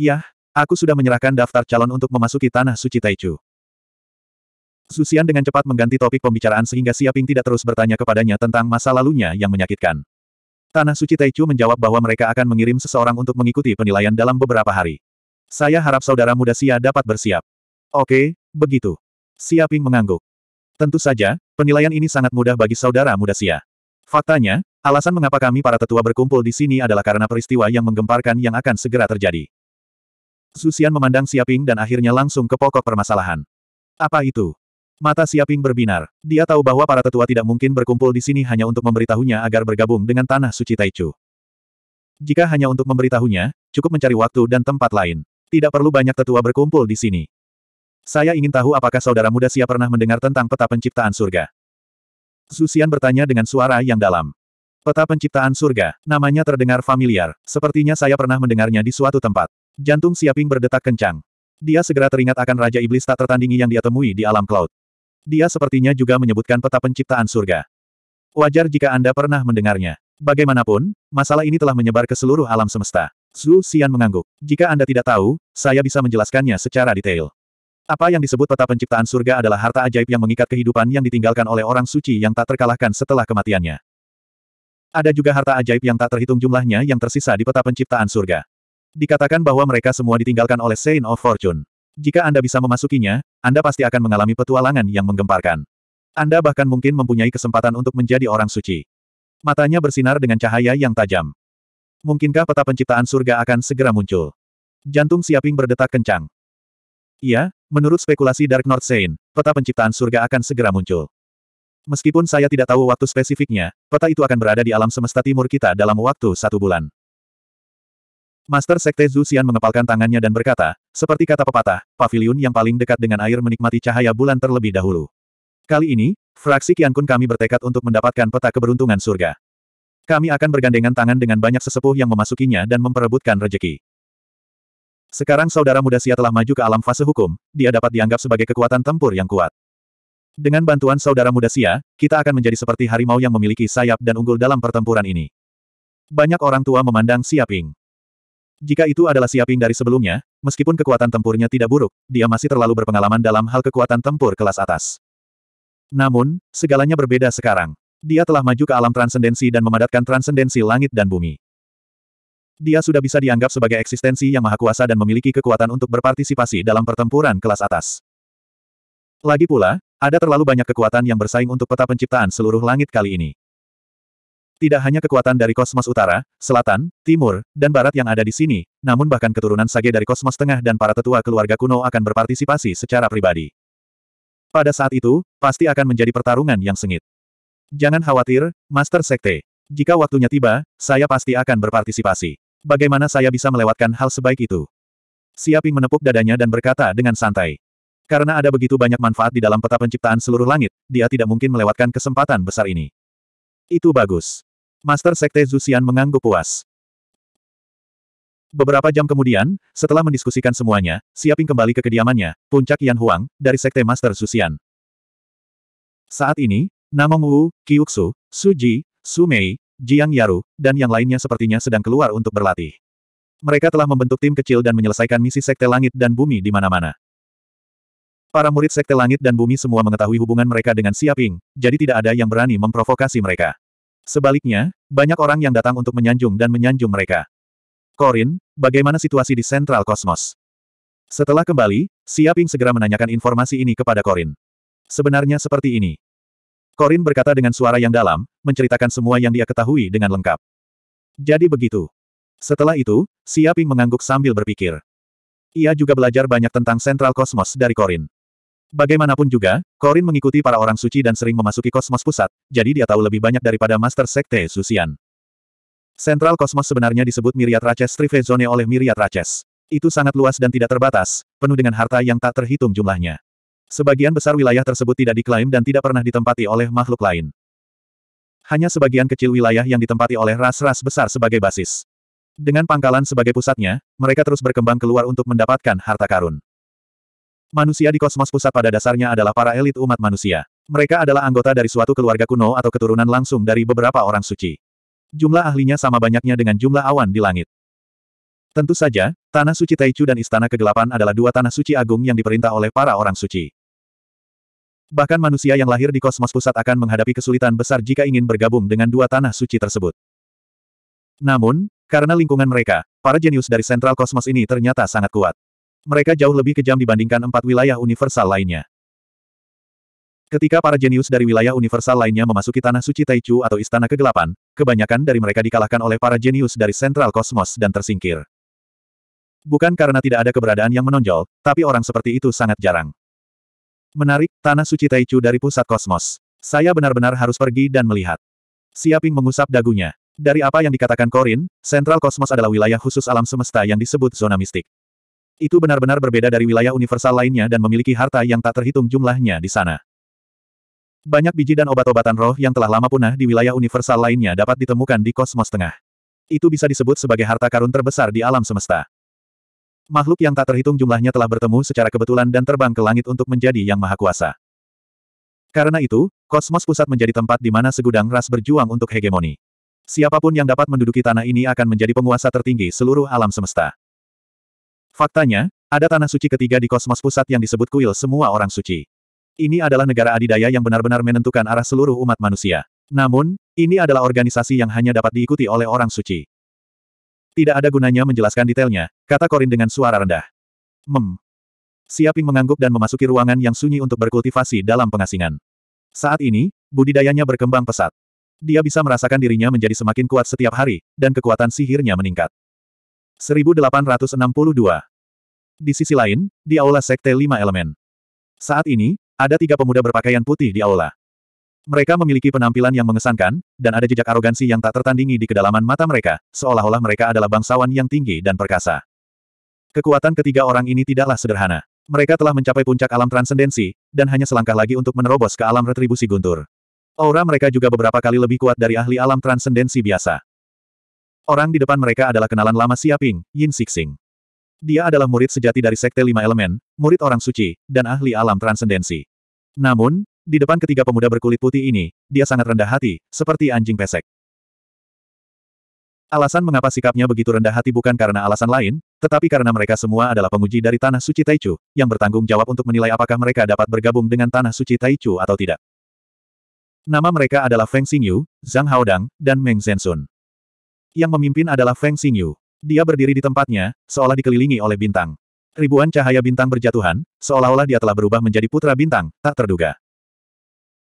Yah, aku sudah menyerahkan daftar calon untuk memasuki tanah suci Taichu. Susian dengan cepat mengganti topik pembicaraan sehingga Siaping tidak terus bertanya kepadanya tentang masa lalunya yang menyakitkan. Tanah Suci Taichu menjawab bahwa mereka akan mengirim seseorang untuk mengikuti penilaian dalam beberapa hari. Saya harap saudara muda Sia dapat bersiap. Oke, begitu. Siaping mengangguk. Tentu saja, penilaian ini sangat mudah bagi saudara muda Sia. Faktanya, alasan mengapa kami para tetua berkumpul di sini adalah karena peristiwa yang menggemparkan yang akan segera terjadi. Susian memandang Siaping dan akhirnya langsung ke pokok permasalahan. Apa itu? Mata Siaping berbinar. Dia tahu bahwa para tetua tidak mungkin berkumpul di sini hanya untuk memberitahunya agar bergabung dengan Tanah Suci Taichu. Jika hanya untuk memberitahunya, cukup mencari waktu dan tempat lain. Tidak perlu banyak tetua berkumpul di sini. Saya ingin tahu apakah saudara muda siap pernah mendengar tentang peta penciptaan surga. Susian bertanya dengan suara yang dalam. Peta penciptaan surga, namanya terdengar familiar, sepertinya saya pernah mendengarnya di suatu tempat. Jantung Siaping berdetak kencang. Dia segera teringat akan Raja Iblis tak tertandingi yang dia temui di alam cloud. Dia sepertinya juga menyebutkan peta penciptaan surga. Wajar jika Anda pernah mendengarnya. Bagaimanapun, masalah ini telah menyebar ke seluruh alam semesta. Zhu Xian mengangguk. Jika Anda tidak tahu, saya bisa menjelaskannya secara detail. Apa yang disebut peta penciptaan surga adalah harta ajaib yang mengikat kehidupan yang ditinggalkan oleh orang suci yang tak terkalahkan setelah kematiannya. Ada juga harta ajaib yang tak terhitung jumlahnya yang tersisa di peta penciptaan surga. Dikatakan bahwa mereka semua ditinggalkan oleh Saint of Fortune. Jika Anda bisa memasukinya, Anda pasti akan mengalami petualangan yang menggemparkan. Anda bahkan mungkin mempunyai kesempatan untuk menjadi orang suci. Matanya bersinar dengan cahaya yang tajam. Mungkinkah peta penciptaan surga akan segera muncul? Jantung Siaping berdetak kencang. Iya, menurut spekulasi Dark North Saint, peta penciptaan surga akan segera muncul. Meskipun saya tidak tahu waktu spesifiknya, peta itu akan berada di alam semesta timur kita dalam waktu satu bulan. Master Sekte Zhu Xian mengepalkan tangannya dan berkata, seperti kata pepatah, pavilion yang paling dekat dengan air menikmati cahaya bulan terlebih dahulu. Kali ini, fraksi Kun kami bertekad untuk mendapatkan peta keberuntungan surga. Kami akan bergandengan tangan dengan banyak sesepuh yang memasukinya dan memperebutkan rejeki. Sekarang saudara muda Sia telah maju ke alam fase hukum, dia dapat dianggap sebagai kekuatan tempur yang kuat. Dengan bantuan saudara muda Sia, kita akan menjadi seperti harimau yang memiliki sayap dan unggul dalam pertempuran ini. Banyak orang tua memandang Sia Ping. Jika itu adalah siaping dari sebelumnya, meskipun kekuatan tempurnya tidak buruk, dia masih terlalu berpengalaman dalam hal kekuatan tempur kelas atas. Namun, segalanya berbeda sekarang. Dia telah maju ke alam transendensi dan memadatkan transendensi langit dan bumi. Dia sudah bisa dianggap sebagai eksistensi yang maha kuasa dan memiliki kekuatan untuk berpartisipasi dalam pertempuran kelas atas. Lagi pula, ada terlalu banyak kekuatan yang bersaing untuk peta penciptaan seluruh langit kali ini. Tidak hanya kekuatan dari kosmos utara, selatan, timur, dan barat yang ada di sini, namun bahkan keturunan sage dari kosmos tengah dan para tetua keluarga kuno akan berpartisipasi secara pribadi. Pada saat itu, pasti akan menjadi pertarungan yang sengit. Jangan khawatir, Master Sekte. Jika waktunya tiba, saya pasti akan berpartisipasi. Bagaimana saya bisa melewatkan hal sebaik itu? Siaping menepuk dadanya dan berkata dengan santai. Karena ada begitu banyak manfaat di dalam peta penciptaan seluruh langit, dia tidak mungkin melewatkan kesempatan besar ini. Itu bagus. Master Sekte Zusian mengangguk puas. Beberapa jam kemudian, setelah mendiskusikan semuanya, Siaping kembali ke kediamannya, puncak Yan Huang, dari Sekte Master Zusian. Saat ini, Namong Wu, Su Ji, Su Mei, Jiang Yaru, dan yang lainnya sepertinya sedang keluar untuk berlatih. Mereka telah membentuk tim kecil dan menyelesaikan misi Sekte Langit dan Bumi di mana-mana. Para murid Sekte Langit dan Bumi semua mengetahui hubungan mereka dengan Siaping, jadi tidak ada yang berani memprovokasi mereka. Sebaliknya, banyak orang yang datang untuk menyanjung dan menyanjung mereka. Korin, bagaimana situasi di Sentral Kosmos? Setelah kembali, Siaping segera menanyakan informasi ini kepada Korin. Sebenarnya seperti ini. Korin berkata dengan suara yang dalam, menceritakan semua yang dia ketahui dengan lengkap. Jadi begitu. Setelah itu, Siaping mengangguk sambil berpikir. Ia juga belajar banyak tentang Sentral Kosmos dari Korin. Bagaimanapun juga, Corin mengikuti para orang suci dan sering memasuki kosmos pusat, jadi dia tahu lebih banyak daripada Master Sekte Susian. Sentral kosmos sebenarnya disebut Miriat Races Trivezone oleh Miriat Races. Itu sangat luas dan tidak terbatas, penuh dengan harta yang tak terhitung jumlahnya. Sebagian besar wilayah tersebut tidak diklaim dan tidak pernah ditempati oleh makhluk lain. Hanya sebagian kecil wilayah yang ditempati oleh ras-ras besar sebagai basis. Dengan pangkalan sebagai pusatnya, mereka terus berkembang keluar untuk mendapatkan harta karun. Manusia di kosmos pusat pada dasarnya adalah para elit umat manusia. Mereka adalah anggota dari suatu keluarga kuno atau keturunan langsung dari beberapa orang suci. Jumlah ahlinya sama banyaknya dengan jumlah awan di langit. Tentu saja, Tanah Suci Taichu dan Istana Kegelapan adalah dua tanah suci agung yang diperintah oleh para orang suci. Bahkan manusia yang lahir di kosmos pusat akan menghadapi kesulitan besar jika ingin bergabung dengan dua tanah suci tersebut. Namun, karena lingkungan mereka, para jenius dari sentral kosmos ini ternyata sangat kuat. Mereka jauh lebih kejam dibandingkan empat wilayah universal lainnya. Ketika para jenius dari wilayah universal lainnya memasuki Tanah Suci Taichu atau Istana Kegelapan, kebanyakan dari mereka dikalahkan oleh para jenius dari Sentral Kosmos dan tersingkir. Bukan karena tidak ada keberadaan yang menonjol, tapi orang seperti itu sangat jarang. Menarik, Tanah Suci Taichu dari pusat kosmos. Saya benar-benar harus pergi dan melihat. Siaping mengusap dagunya. Dari apa yang dikatakan Korin, Sentral Kosmos adalah wilayah khusus alam semesta yang disebut zona mistik. Itu benar-benar berbeda dari wilayah universal lainnya dan memiliki harta yang tak terhitung jumlahnya di sana. Banyak biji dan obat-obatan roh yang telah lama punah di wilayah universal lainnya dapat ditemukan di kosmos tengah. Itu bisa disebut sebagai harta karun terbesar di alam semesta. Makhluk yang tak terhitung jumlahnya telah bertemu secara kebetulan dan terbang ke langit untuk menjadi yang maha kuasa. Karena itu, kosmos pusat menjadi tempat di mana segudang ras berjuang untuk hegemoni. Siapapun yang dapat menduduki tanah ini akan menjadi penguasa tertinggi seluruh alam semesta. Faktanya, ada tanah suci ketiga di kosmos pusat yang disebut kuil semua orang suci. Ini adalah negara adidaya yang benar-benar menentukan arah seluruh umat manusia. Namun, ini adalah organisasi yang hanya dapat diikuti oleh orang suci. Tidak ada gunanya menjelaskan detailnya, kata Korin dengan suara rendah. Mem. Siaping mengangguk dan memasuki ruangan yang sunyi untuk berkultivasi dalam pengasingan. Saat ini, budidayanya berkembang pesat. Dia bisa merasakan dirinya menjadi semakin kuat setiap hari, dan kekuatan sihirnya meningkat. 1862. Di sisi lain, di aula Sekte Lima Elemen. Saat ini, ada tiga pemuda berpakaian putih di aula. Mereka memiliki penampilan yang mengesankan, dan ada jejak arogansi yang tak tertandingi di kedalaman mata mereka, seolah-olah mereka adalah bangsawan yang tinggi dan perkasa. Kekuatan ketiga orang ini tidaklah sederhana. Mereka telah mencapai puncak alam transendensi, dan hanya selangkah lagi untuk menerobos ke alam retribusi guntur. Aura mereka juga beberapa kali lebih kuat dari ahli alam transendensi biasa. Orang di depan mereka adalah kenalan lama Siaping, Yin Sixing. Dia adalah murid sejati dari Sekte Lima Elemen, murid orang suci, dan ahli alam transendensi. Namun, di depan ketiga pemuda berkulit putih ini, dia sangat rendah hati, seperti anjing pesek. Alasan mengapa sikapnya begitu rendah hati bukan karena alasan lain, tetapi karena mereka semua adalah penguji dari Tanah Suci Taichu, yang bertanggung jawab untuk menilai apakah mereka dapat bergabung dengan Tanah Suci Taichu atau tidak. Nama mereka adalah Feng Xingyu, Zhang Haodang, dan Meng Zhensun. Yang memimpin adalah Feng Xingyu. Dia berdiri di tempatnya, seolah dikelilingi oleh bintang. Ribuan cahaya bintang berjatuhan, seolah-olah dia telah berubah menjadi putra bintang, tak terduga.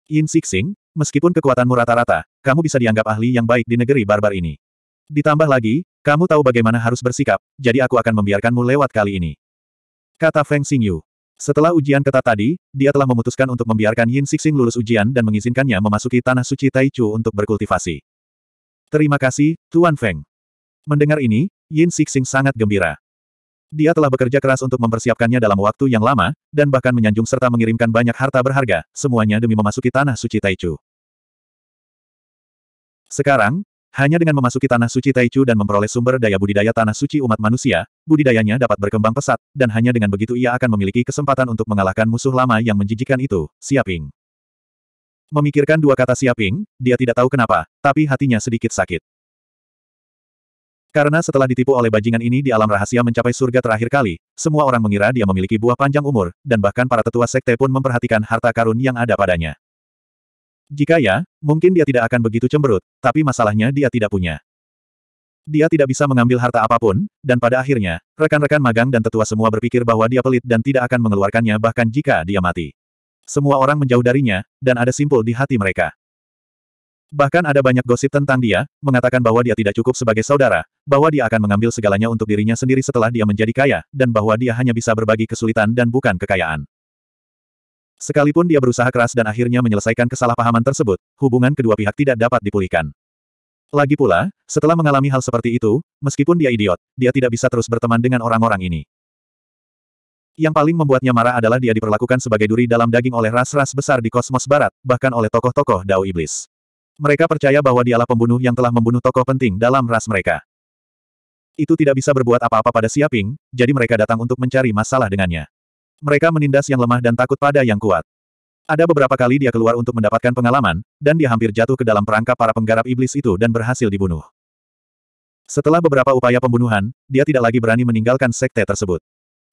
Yin Sixing, meskipun kekuatanmu rata-rata, kamu bisa dianggap ahli yang baik di negeri barbar ini. Ditambah lagi, kamu tahu bagaimana harus bersikap, jadi aku akan membiarkanmu lewat kali ini. Kata Feng Xingyu. Setelah ujian ketat tadi, dia telah memutuskan untuk membiarkan Yin Sixing lulus ujian dan mengizinkannya memasuki tanah suci Taichu untuk berkultivasi. Terima kasih, Tuan Feng. Mendengar ini, Yin Sixing sangat gembira. Dia telah bekerja keras untuk mempersiapkannya dalam waktu yang lama, dan bahkan menyanjung serta mengirimkan banyak harta berharga, semuanya demi memasuki tanah suci Taichu. Sekarang, hanya dengan memasuki tanah suci Taichu dan memperoleh sumber daya budidaya tanah suci umat manusia, budidayanya dapat berkembang pesat, dan hanya dengan begitu ia akan memiliki kesempatan untuk mengalahkan musuh lama yang menjijikan itu, Siaping. Memikirkan dua kata Siaping, dia tidak tahu kenapa, tapi hatinya sedikit sakit. Karena setelah ditipu oleh bajingan ini di alam rahasia mencapai surga terakhir kali, semua orang mengira dia memiliki buah panjang umur, dan bahkan para tetua sekte pun memperhatikan harta karun yang ada padanya. Jika ya, mungkin dia tidak akan begitu cemberut, tapi masalahnya dia tidak punya. Dia tidak bisa mengambil harta apapun, dan pada akhirnya, rekan-rekan magang dan tetua semua berpikir bahwa dia pelit dan tidak akan mengeluarkannya bahkan jika dia mati. Semua orang menjauh darinya, dan ada simpul di hati mereka. Bahkan ada banyak gosip tentang dia, mengatakan bahwa dia tidak cukup sebagai saudara, bahwa dia akan mengambil segalanya untuk dirinya sendiri setelah dia menjadi kaya, dan bahwa dia hanya bisa berbagi kesulitan dan bukan kekayaan. Sekalipun dia berusaha keras dan akhirnya menyelesaikan kesalahpahaman tersebut, hubungan kedua pihak tidak dapat dipulihkan. Lagi pula, setelah mengalami hal seperti itu, meskipun dia idiot, dia tidak bisa terus berteman dengan orang-orang ini. Yang paling membuatnya marah adalah dia diperlakukan sebagai duri dalam daging oleh ras-ras besar di kosmos barat, bahkan oleh tokoh-tokoh Dao Iblis. Mereka percaya bahwa dialah pembunuh yang telah membunuh tokoh penting dalam ras mereka. Itu tidak bisa berbuat apa-apa pada Siaping, jadi mereka datang untuk mencari masalah dengannya. Mereka menindas yang lemah dan takut pada yang kuat. Ada beberapa kali dia keluar untuk mendapatkan pengalaman, dan dia hampir jatuh ke dalam perangkap para penggarap iblis itu dan berhasil dibunuh. Setelah beberapa upaya pembunuhan, dia tidak lagi berani meninggalkan sekte tersebut.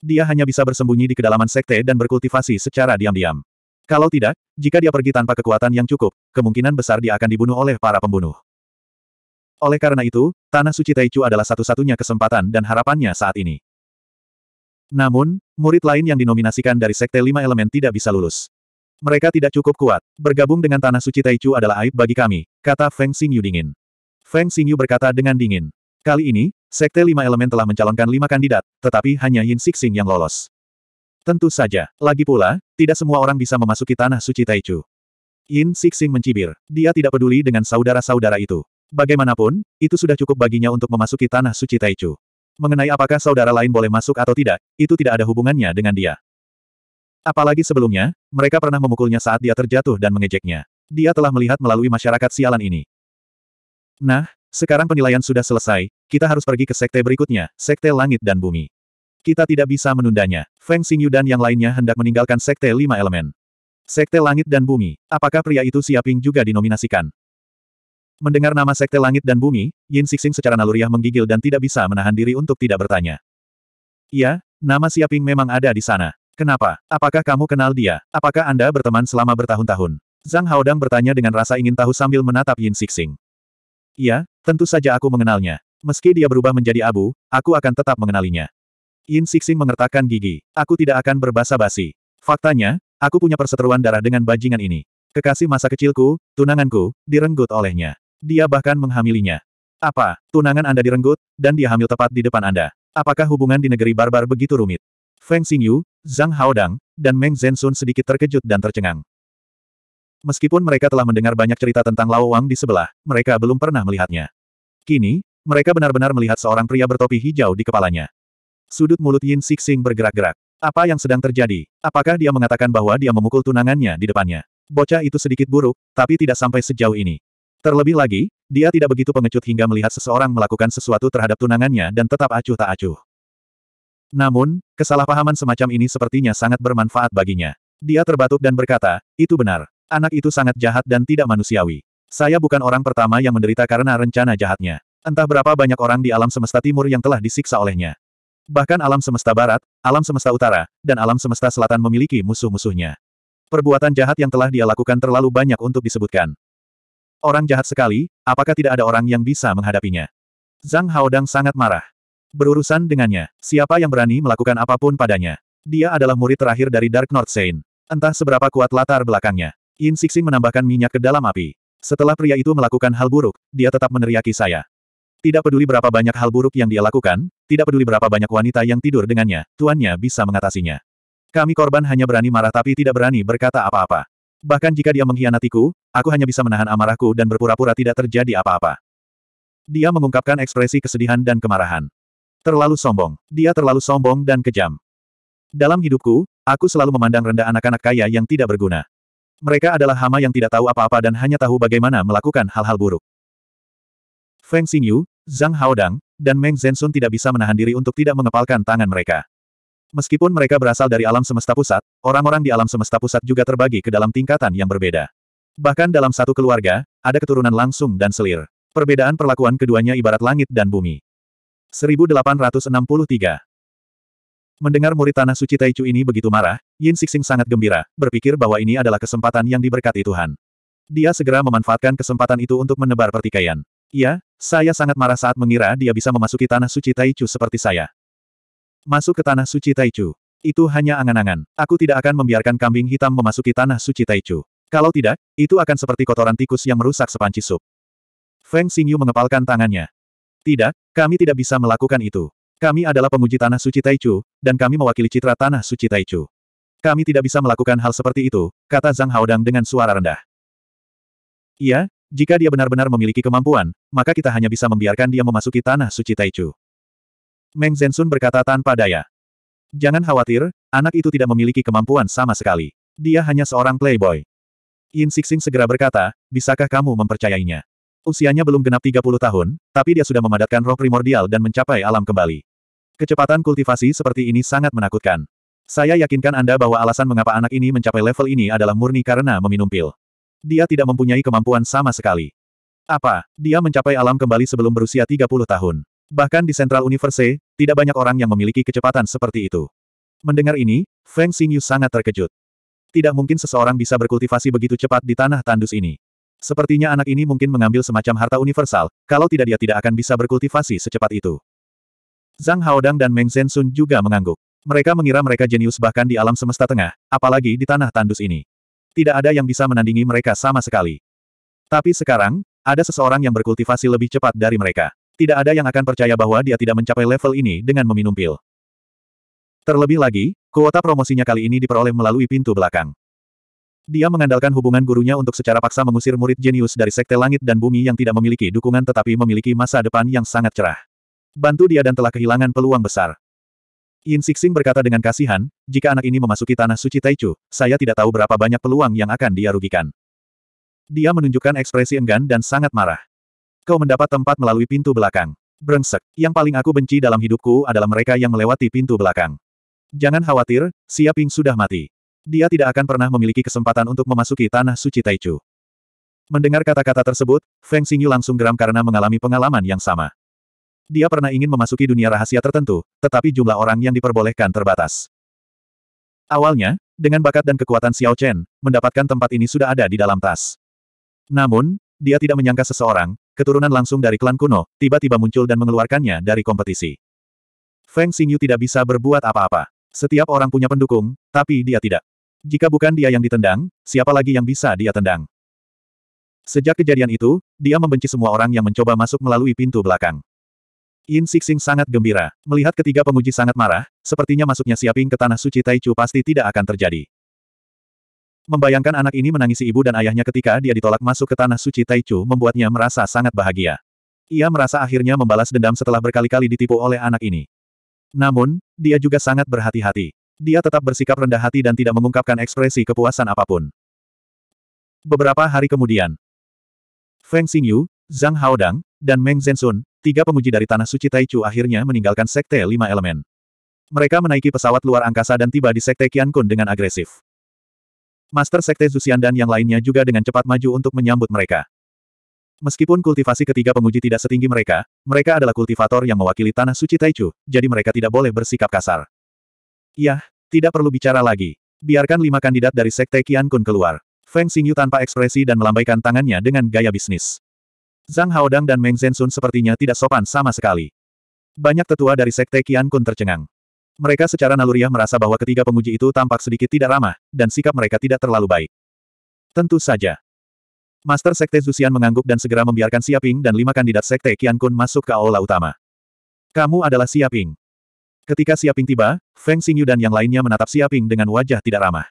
Dia hanya bisa bersembunyi di kedalaman sekte dan berkultivasi secara diam-diam. Kalau tidak, jika dia pergi tanpa kekuatan yang cukup, kemungkinan besar dia akan dibunuh oleh para pembunuh. Oleh karena itu, Tanah Suci Taichu adalah satu-satunya kesempatan dan harapannya saat ini. Namun, murid lain yang dinominasikan dari Sekte Lima Elemen tidak bisa lulus. Mereka tidak cukup kuat. Bergabung dengan Tanah Suci Taichu adalah aib bagi kami, kata Feng Xingyu dingin. Feng Xingyu berkata dengan dingin. Kali ini, Sekte Lima Elemen telah mencalonkan lima kandidat, tetapi hanya Yin Sixing yang lolos. Tentu saja. Lagi pula, tidak semua orang bisa memasuki tanah suci Taichu. Yin Sixing mencibir. Dia tidak peduli dengan saudara-saudara itu. Bagaimanapun, itu sudah cukup baginya untuk memasuki tanah suci Taichu. Mengenai apakah saudara lain boleh masuk atau tidak, itu tidak ada hubungannya dengan dia. Apalagi sebelumnya, mereka pernah memukulnya saat dia terjatuh dan mengejeknya. Dia telah melihat melalui masyarakat sialan ini. Nah, sekarang penilaian sudah selesai, kita harus pergi ke sekte berikutnya, sekte langit dan bumi. Kita tidak bisa menundanya. Feng Xingyu dan yang lainnya hendak meninggalkan Sekte Lima Elemen. Sekte Langit dan Bumi, apakah pria itu Siaping juga dinominasikan? Mendengar nama Sekte Langit dan Bumi, Yin Sixing secara naluriah menggigil dan tidak bisa menahan diri untuk tidak bertanya. Iya, nama Siaping memang ada di sana. Kenapa? Apakah kamu kenal dia? Apakah Anda berteman selama bertahun-tahun? Zhang Haodang bertanya dengan rasa ingin tahu sambil menatap Yin Sixing. Iya, tentu saja aku mengenalnya. Meski dia berubah menjadi abu, aku akan tetap mengenalinya. Yin Sixing mengertakkan gigi. Aku tidak akan berbasa-basi. Faktanya, aku punya perseteruan darah dengan bajingan ini. Kekasih masa kecilku, tunanganku, direnggut olehnya. Dia bahkan menghamilinya. Apa, tunangan Anda direnggut, dan dia hamil tepat di depan Anda. Apakah hubungan di negeri barbar begitu rumit? Feng Xingyu, Zhang Haodang, dan Meng Zhensun sedikit terkejut dan tercengang. Meskipun mereka telah mendengar banyak cerita tentang Lao Wang di sebelah, mereka belum pernah melihatnya. Kini, mereka benar-benar melihat seorang pria bertopi hijau di kepalanya. Sudut mulut Yin Sixing bergerak-gerak. Apa yang sedang terjadi? Apakah dia mengatakan bahwa dia memukul tunangannya di depannya? Bocah itu sedikit buruk, tapi tidak sampai sejauh ini. Terlebih lagi, dia tidak begitu pengecut hingga melihat seseorang melakukan sesuatu terhadap tunangannya dan tetap acuh tak acuh. Namun, kesalahpahaman semacam ini sepertinya sangat bermanfaat baginya. Dia terbatuk dan berkata, itu benar. Anak itu sangat jahat dan tidak manusiawi. Saya bukan orang pertama yang menderita karena rencana jahatnya. Entah berapa banyak orang di alam semesta timur yang telah disiksa olehnya. Bahkan alam semesta barat, alam semesta utara, dan alam semesta selatan memiliki musuh-musuhnya. Perbuatan jahat yang telah dia lakukan terlalu banyak untuk disebutkan. Orang jahat sekali, apakah tidak ada orang yang bisa menghadapinya? Zhang Haodang sangat marah. Berurusan dengannya, siapa yang berani melakukan apapun padanya? Dia adalah murid terakhir dari Dark North Saint. Entah seberapa kuat latar belakangnya. Yin Sixing menambahkan minyak ke dalam api. Setelah pria itu melakukan hal buruk, dia tetap meneriaki saya. Tidak peduli berapa banyak hal buruk yang dia lakukan, tidak peduli berapa banyak wanita yang tidur dengannya, tuannya bisa mengatasinya. Kami korban hanya berani marah tapi tidak berani berkata apa-apa. Bahkan jika dia mengkhianatiku, aku hanya bisa menahan amarahku dan berpura-pura tidak terjadi apa-apa. Dia mengungkapkan ekspresi kesedihan dan kemarahan. Terlalu sombong. Dia terlalu sombong dan kejam. Dalam hidupku, aku selalu memandang rendah anak-anak kaya yang tidak berguna. Mereka adalah hama yang tidak tahu apa-apa dan hanya tahu bagaimana melakukan hal-hal buruk. Feng Xingyu, Zhang Haodang, dan Meng Zhensun tidak bisa menahan diri untuk tidak mengepalkan tangan mereka. Meskipun mereka berasal dari alam semesta pusat, orang-orang di alam semesta pusat juga terbagi ke dalam tingkatan yang berbeda. Bahkan dalam satu keluarga, ada keturunan langsung dan selir. Perbedaan perlakuan keduanya ibarat langit dan bumi. 1863 Mendengar murid Tanah Suci Taichu ini begitu marah, Yin Sixing sangat gembira, berpikir bahwa ini adalah kesempatan yang diberkati Tuhan. Dia segera memanfaatkan kesempatan itu untuk menebar pertikaian. Iya, saya sangat marah saat mengira dia bisa memasuki tanah suci Taichu seperti saya. Masuk ke tanah suci Taichu. Itu hanya angan-angan. Aku tidak akan membiarkan kambing hitam memasuki tanah suci Taichu. Kalau tidak, itu akan seperti kotoran tikus yang merusak sepanci sup. Feng Xingyu mengepalkan tangannya. Tidak, kami tidak bisa melakukan itu. Kami adalah penguji tanah suci Taichu, dan kami mewakili citra tanah suci Taichu. Kami tidak bisa melakukan hal seperti itu, kata Zhang Haodang dengan suara rendah. Iya, jika dia benar-benar memiliki kemampuan, maka kita hanya bisa membiarkan dia memasuki tanah suci Taichu. Meng Zensun berkata tanpa daya. Jangan khawatir, anak itu tidak memiliki kemampuan sama sekali. Dia hanya seorang playboy. Yin Sixing segera berkata, bisakah kamu mempercayainya? Usianya belum genap 30 tahun, tapi dia sudah memadatkan roh primordial dan mencapai alam kembali. Kecepatan kultivasi seperti ini sangat menakutkan. Saya yakinkan Anda bahwa alasan mengapa anak ini mencapai level ini adalah murni karena meminum pil. Dia tidak mempunyai kemampuan sama sekali. Apa? Dia mencapai alam kembali sebelum berusia 30 tahun. Bahkan di Central Universe, tidak banyak orang yang memiliki kecepatan seperti itu. Mendengar ini, Feng Xingyu sangat terkejut. Tidak mungkin seseorang bisa berkultivasi begitu cepat di tanah tandus ini. Sepertinya anak ini mungkin mengambil semacam harta universal, kalau tidak dia tidak akan bisa berkultivasi secepat itu. Zhang Haodang dan Meng Sun juga mengangguk. Mereka mengira mereka jenius bahkan di alam semesta tengah, apalagi di tanah tandus ini tidak ada yang bisa menandingi mereka sama sekali. Tapi sekarang, ada seseorang yang berkultivasi lebih cepat dari mereka. Tidak ada yang akan percaya bahwa dia tidak mencapai level ini dengan meminum pil. Terlebih lagi, kuota promosinya kali ini diperoleh melalui pintu belakang. Dia mengandalkan hubungan gurunya untuk secara paksa mengusir murid jenius dari sekte langit dan bumi yang tidak memiliki dukungan tetapi memiliki masa depan yang sangat cerah. Bantu dia dan telah kehilangan peluang besar. Yin Sixing berkata dengan kasihan, jika anak ini memasuki tanah suci Taichu, saya tidak tahu berapa banyak peluang yang akan dia rugikan. Dia menunjukkan ekspresi enggan dan sangat marah. Kau mendapat tempat melalui pintu belakang. Brengsek, yang paling aku benci dalam hidupku adalah mereka yang melewati pintu belakang. Jangan khawatir, Xia Ping sudah mati. Dia tidak akan pernah memiliki kesempatan untuk memasuki tanah suci Taichu. Mendengar kata-kata tersebut, Feng Xingyu langsung geram karena mengalami pengalaman yang sama. Dia pernah ingin memasuki dunia rahasia tertentu, tetapi jumlah orang yang diperbolehkan terbatas. Awalnya, dengan bakat dan kekuatan Xiao Chen, mendapatkan tempat ini sudah ada di dalam tas. Namun, dia tidak menyangka seseorang, keturunan langsung dari klan kuno, tiba-tiba muncul dan mengeluarkannya dari kompetisi. Feng Xingyu tidak bisa berbuat apa-apa. Setiap orang punya pendukung, tapi dia tidak. Jika bukan dia yang ditendang, siapa lagi yang bisa dia tendang? Sejak kejadian itu, dia membenci semua orang yang mencoba masuk melalui pintu belakang. Yin Sixing sangat gembira. Melihat ketiga penguji sangat marah, sepertinya masuknya Siaping ke Tanah Suci Taichu pasti tidak akan terjadi. Membayangkan anak ini menangisi ibu dan ayahnya ketika dia ditolak masuk ke Tanah Suci Taichu membuatnya merasa sangat bahagia. Ia merasa akhirnya membalas dendam setelah berkali-kali ditipu oleh anak ini. Namun, dia juga sangat berhati-hati. Dia tetap bersikap rendah hati dan tidak mengungkapkan ekspresi kepuasan apapun. Beberapa hari kemudian, Feng Xingyu, Zhang Haodang, dan Meng Zhensun, tiga pemuji dari Tanah Suci Taichu akhirnya meninggalkan Sekte Lima Elemen. Mereka menaiki pesawat luar angkasa dan tiba di Sekte Qiankun Kun dengan agresif. Master Sekte Zusian dan yang lainnya juga dengan cepat maju untuk menyambut mereka. Meskipun kultivasi ketiga penguji tidak setinggi mereka, mereka adalah kultivator yang mewakili Tanah Suci Taichu, jadi mereka tidak boleh bersikap kasar. Yah, tidak perlu bicara lagi. Biarkan lima kandidat dari Sekte Qiankun Kun keluar. Feng Xingyu tanpa ekspresi dan melambaikan tangannya dengan gaya bisnis. Zhang Haodang dan Meng Sun sepertinya tidak sopan sama sekali. Banyak tetua dari sekte Qian Kun tercengang. Mereka secara naluriah merasa bahwa ketiga penguji itu tampak sedikit tidak ramah, dan sikap mereka tidak terlalu baik. Tentu saja. Master Sekte Zuxian mengangguk dan segera membiarkan Siaping dan lima kandidat Sekte Qian Kun masuk ke aula utama. Kamu adalah Siaping. Ketika Siaping tiba, Feng Xingyu dan yang lainnya menatap Siaping dengan wajah tidak ramah.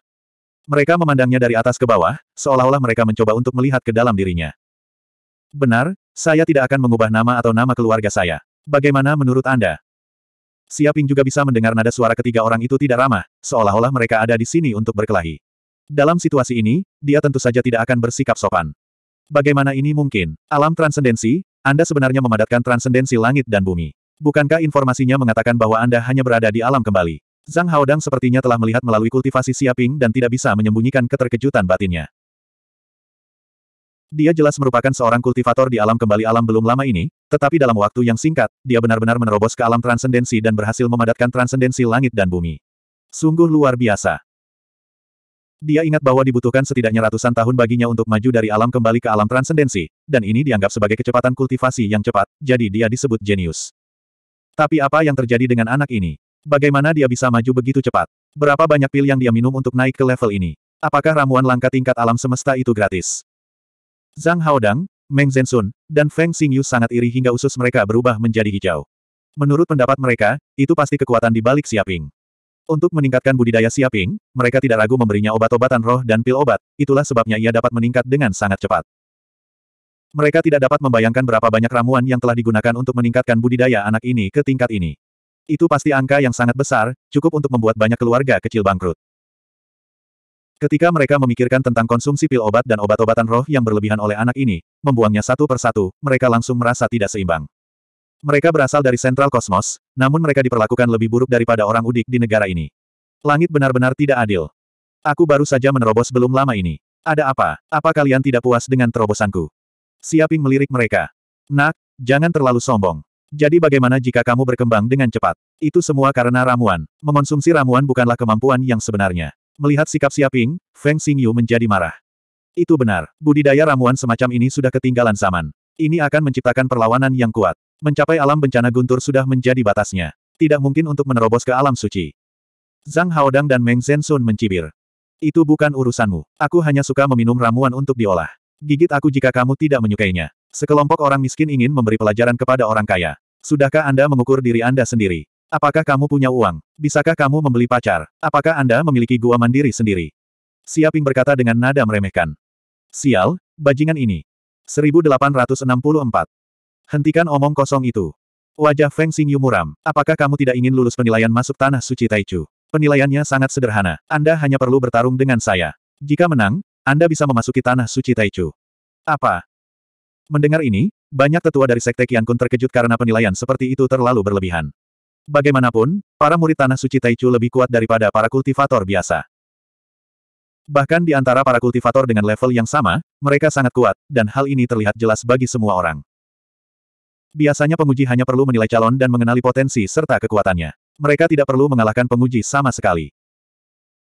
Mereka memandangnya dari atas ke bawah, seolah-olah mereka mencoba untuk melihat ke dalam dirinya. Benar, saya tidak akan mengubah nama atau nama keluarga saya. Bagaimana menurut Anda? Siaping juga bisa mendengar nada suara ketiga orang itu tidak ramah, seolah-olah mereka ada di sini untuk berkelahi. Dalam situasi ini, dia tentu saja tidak akan bersikap sopan. Bagaimana ini mungkin? Alam transendensi, Anda sebenarnya memadatkan transendensi langit dan bumi. Bukankah informasinya mengatakan bahwa Anda hanya berada di alam kembali? Zhang Haodang sepertinya telah melihat melalui kultivasi Siaping dan tidak bisa menyembunyikan keterkejutan batinnya. Dia jelas merupakan seorang kultivator di alam kembali alam belum lama ini, tetapi dalam waktu yang singkat, dia benar-benar menerobos ke alam transendensi dan berhasil memadatkan transendensi langit dan bumi. Sungguh luar biasa. Dia ingat bahwa dibutuhkan setidaknya ratusan tahun baginya untuk maju dari alam kembali ke alam transendensi, dan ini dianggap sebagai kecepatan kultivasi yang cepat, jadi dia disebut jenius. Tapi apa yang terjadi dengan anak ini? Bagaimana dia bisa maju begitu cepat? Berapa banyak pil yang dia minum untuk naik ke level ini? Apakah ramuan langka tingkat alam semesta itu gratis? Zhang Haodang, Meng Zensun, dan Feng Xingyu sangat iri hingga usus mereka berubah menjadi hijau. Menurut pendapat mereka, itu pasti kekuatan di balik Siaping. Untuk meningkatkan budidaya Siaping, mereka tidak ragu memberinya obat-obatan roh dan pil obat, itulah sebabnya ia dapat meningkat dengan sangat cepat. Mereka tidak dapat membayangkan berapa banyak ramuan yang telah digunakan untuk meningkatkan budidaya anak ini ke tingkat ini. Itu pasti angka yang sangat besar, cukup untuk membuat banyak keluarga kecil bangkrut. Ketika mereka memikirkan tentang konsumsi pil obat dan obat-obatan roh yang berlebihan oleh anak ini, membuangnya satu persatu, mereka langsung merasa tidak seimbang. Mereka berasal dari sentral kosmos, namun mereka diperlakukan lebih buruk daripada orang udik di negara ini. Langit benar-benar tidak adil. Aku baru saja menerobos belum lama ini. Ada apa? Apa kalian tidak puas dengan terobosanku? Siaping melirik mereka. Nak, jangan terlalu sombong. Jadi bagaimana jika kamu berkembang dengan cepat? Itu semua karena ramuan. Mengonsumsi ramuan bukanlah kemampuan yang sebenarnya. Melihat sikap Siaping, Feng Xingyu menjadi marah. Itu benar, budidaya ramuan semacam ini sudah ketinggalan zaman. Ini akan menciptakan perlawanan yang kuat. Mencapai alam bencana guntur sudah menjadi batasnya. Tidak mungkin untuk menerobos ke alam suci. Zhang Haodang dan Meng Zhensun mencibir. Itu bukan urusanmu. Aku hanya suka meminum ramuan untuk diolah. Gigit aku jika kamu tidak menyukainya. Sekelompok orang miskin ingin memberi pelajaran kepada orang kaya. Sudahkah Anda mengukur diri Anda sendiri? Apakah kamu punya uang? Bisakah kamu membeli pacar? Apakah Anda memiliki gua mandiri sendiri? Siaping berkata dengan nada meremehkan. Sial, bajingan ini. 1864. Hentikan omong kosong itu. Wajah Feng Xingyu muram. Apakah kamu tidak ingin lulus penilaian masuk tanah suci Taichu? Penilaiannya sangat sederhana. Anda hanya perlu bertarung dengan saya. Jika menang, Anda bisa memasuki tanah suci Taichu. Apa? Mendengar ini, banyak tetua dari Sekte Qiankun terkejut karena penilaian seperti itu terlalu berlebihan. Bagaimanapun, para murid Tanah Suci Taichu lebih kuat daripada para kultivator biasa. Bahkan di antara para kultivator dengan level yang sama, mereka sangat kuat, dan hal ini terlihat jelas bagi semua orang. Biasanya penguji hanya perlu menilai calon dan mengenali potensi serta kekuatannya. Mereka tidak perlu mengalahkan penguji sama sekali.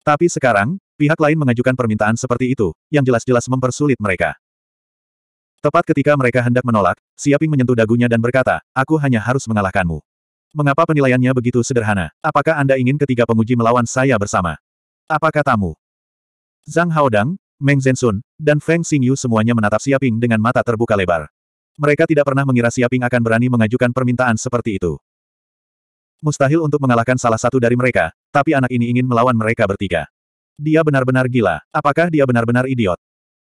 Tapi sekarang, pihak lain mengajukan permintaan seperti itu, yang jelas-jelas mempersulit mereka. Tepat ketika mereka hendak menolak, Siaping menyentuh dagunya dan berkata, aku hanya harus mengalahkanmu. Mengapa penilaiannya begitu sederhana? Apakah Anda ingin ketiga penguji melawan saya bersama? Apa katamu? Zhang Haodang, Meng Zensun, dan Feng Xingyu semuanya menatap Siaping dengan mata terbuka lebar. Mereka tidak pernah mengira Siaping akan berani mengajukan permintaan seperti itu. Mustahil untuk mengalahkan salah satu dari mereka, tapi anak ini ingin melawan mereka bertiga. Dia benar-benar gila. Apakah dia benar-benar idiot?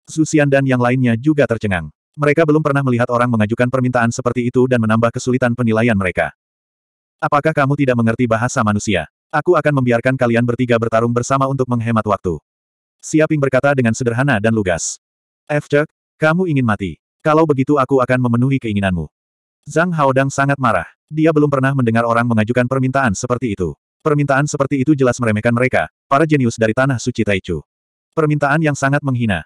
Xian dan yang lainnya juga tercengang. Mereka belum pernah melihat orang mengajukan permintaan seperti itu dan menambah kesulitan penilaian mereka. Apakah kamu tidak mengerti bahasa manusia? Aku akan membiarkan kalian bertiga bertarung bersama untuk menghemat waktu. Siaping berkata dengan sederhana dan lugas. Efcek, kamu ingin mati. Kalau begitu aku akan memenuhi keinginanmu. Zhang Haodang sangat marah. Dia belum pernah mendengar orang mengajukan permintaan seperti itu. Permintaan seperti itu jelas meremehkan mereka, para jenius dari tanah suci Taichu. Permintaan yang sangat menghina.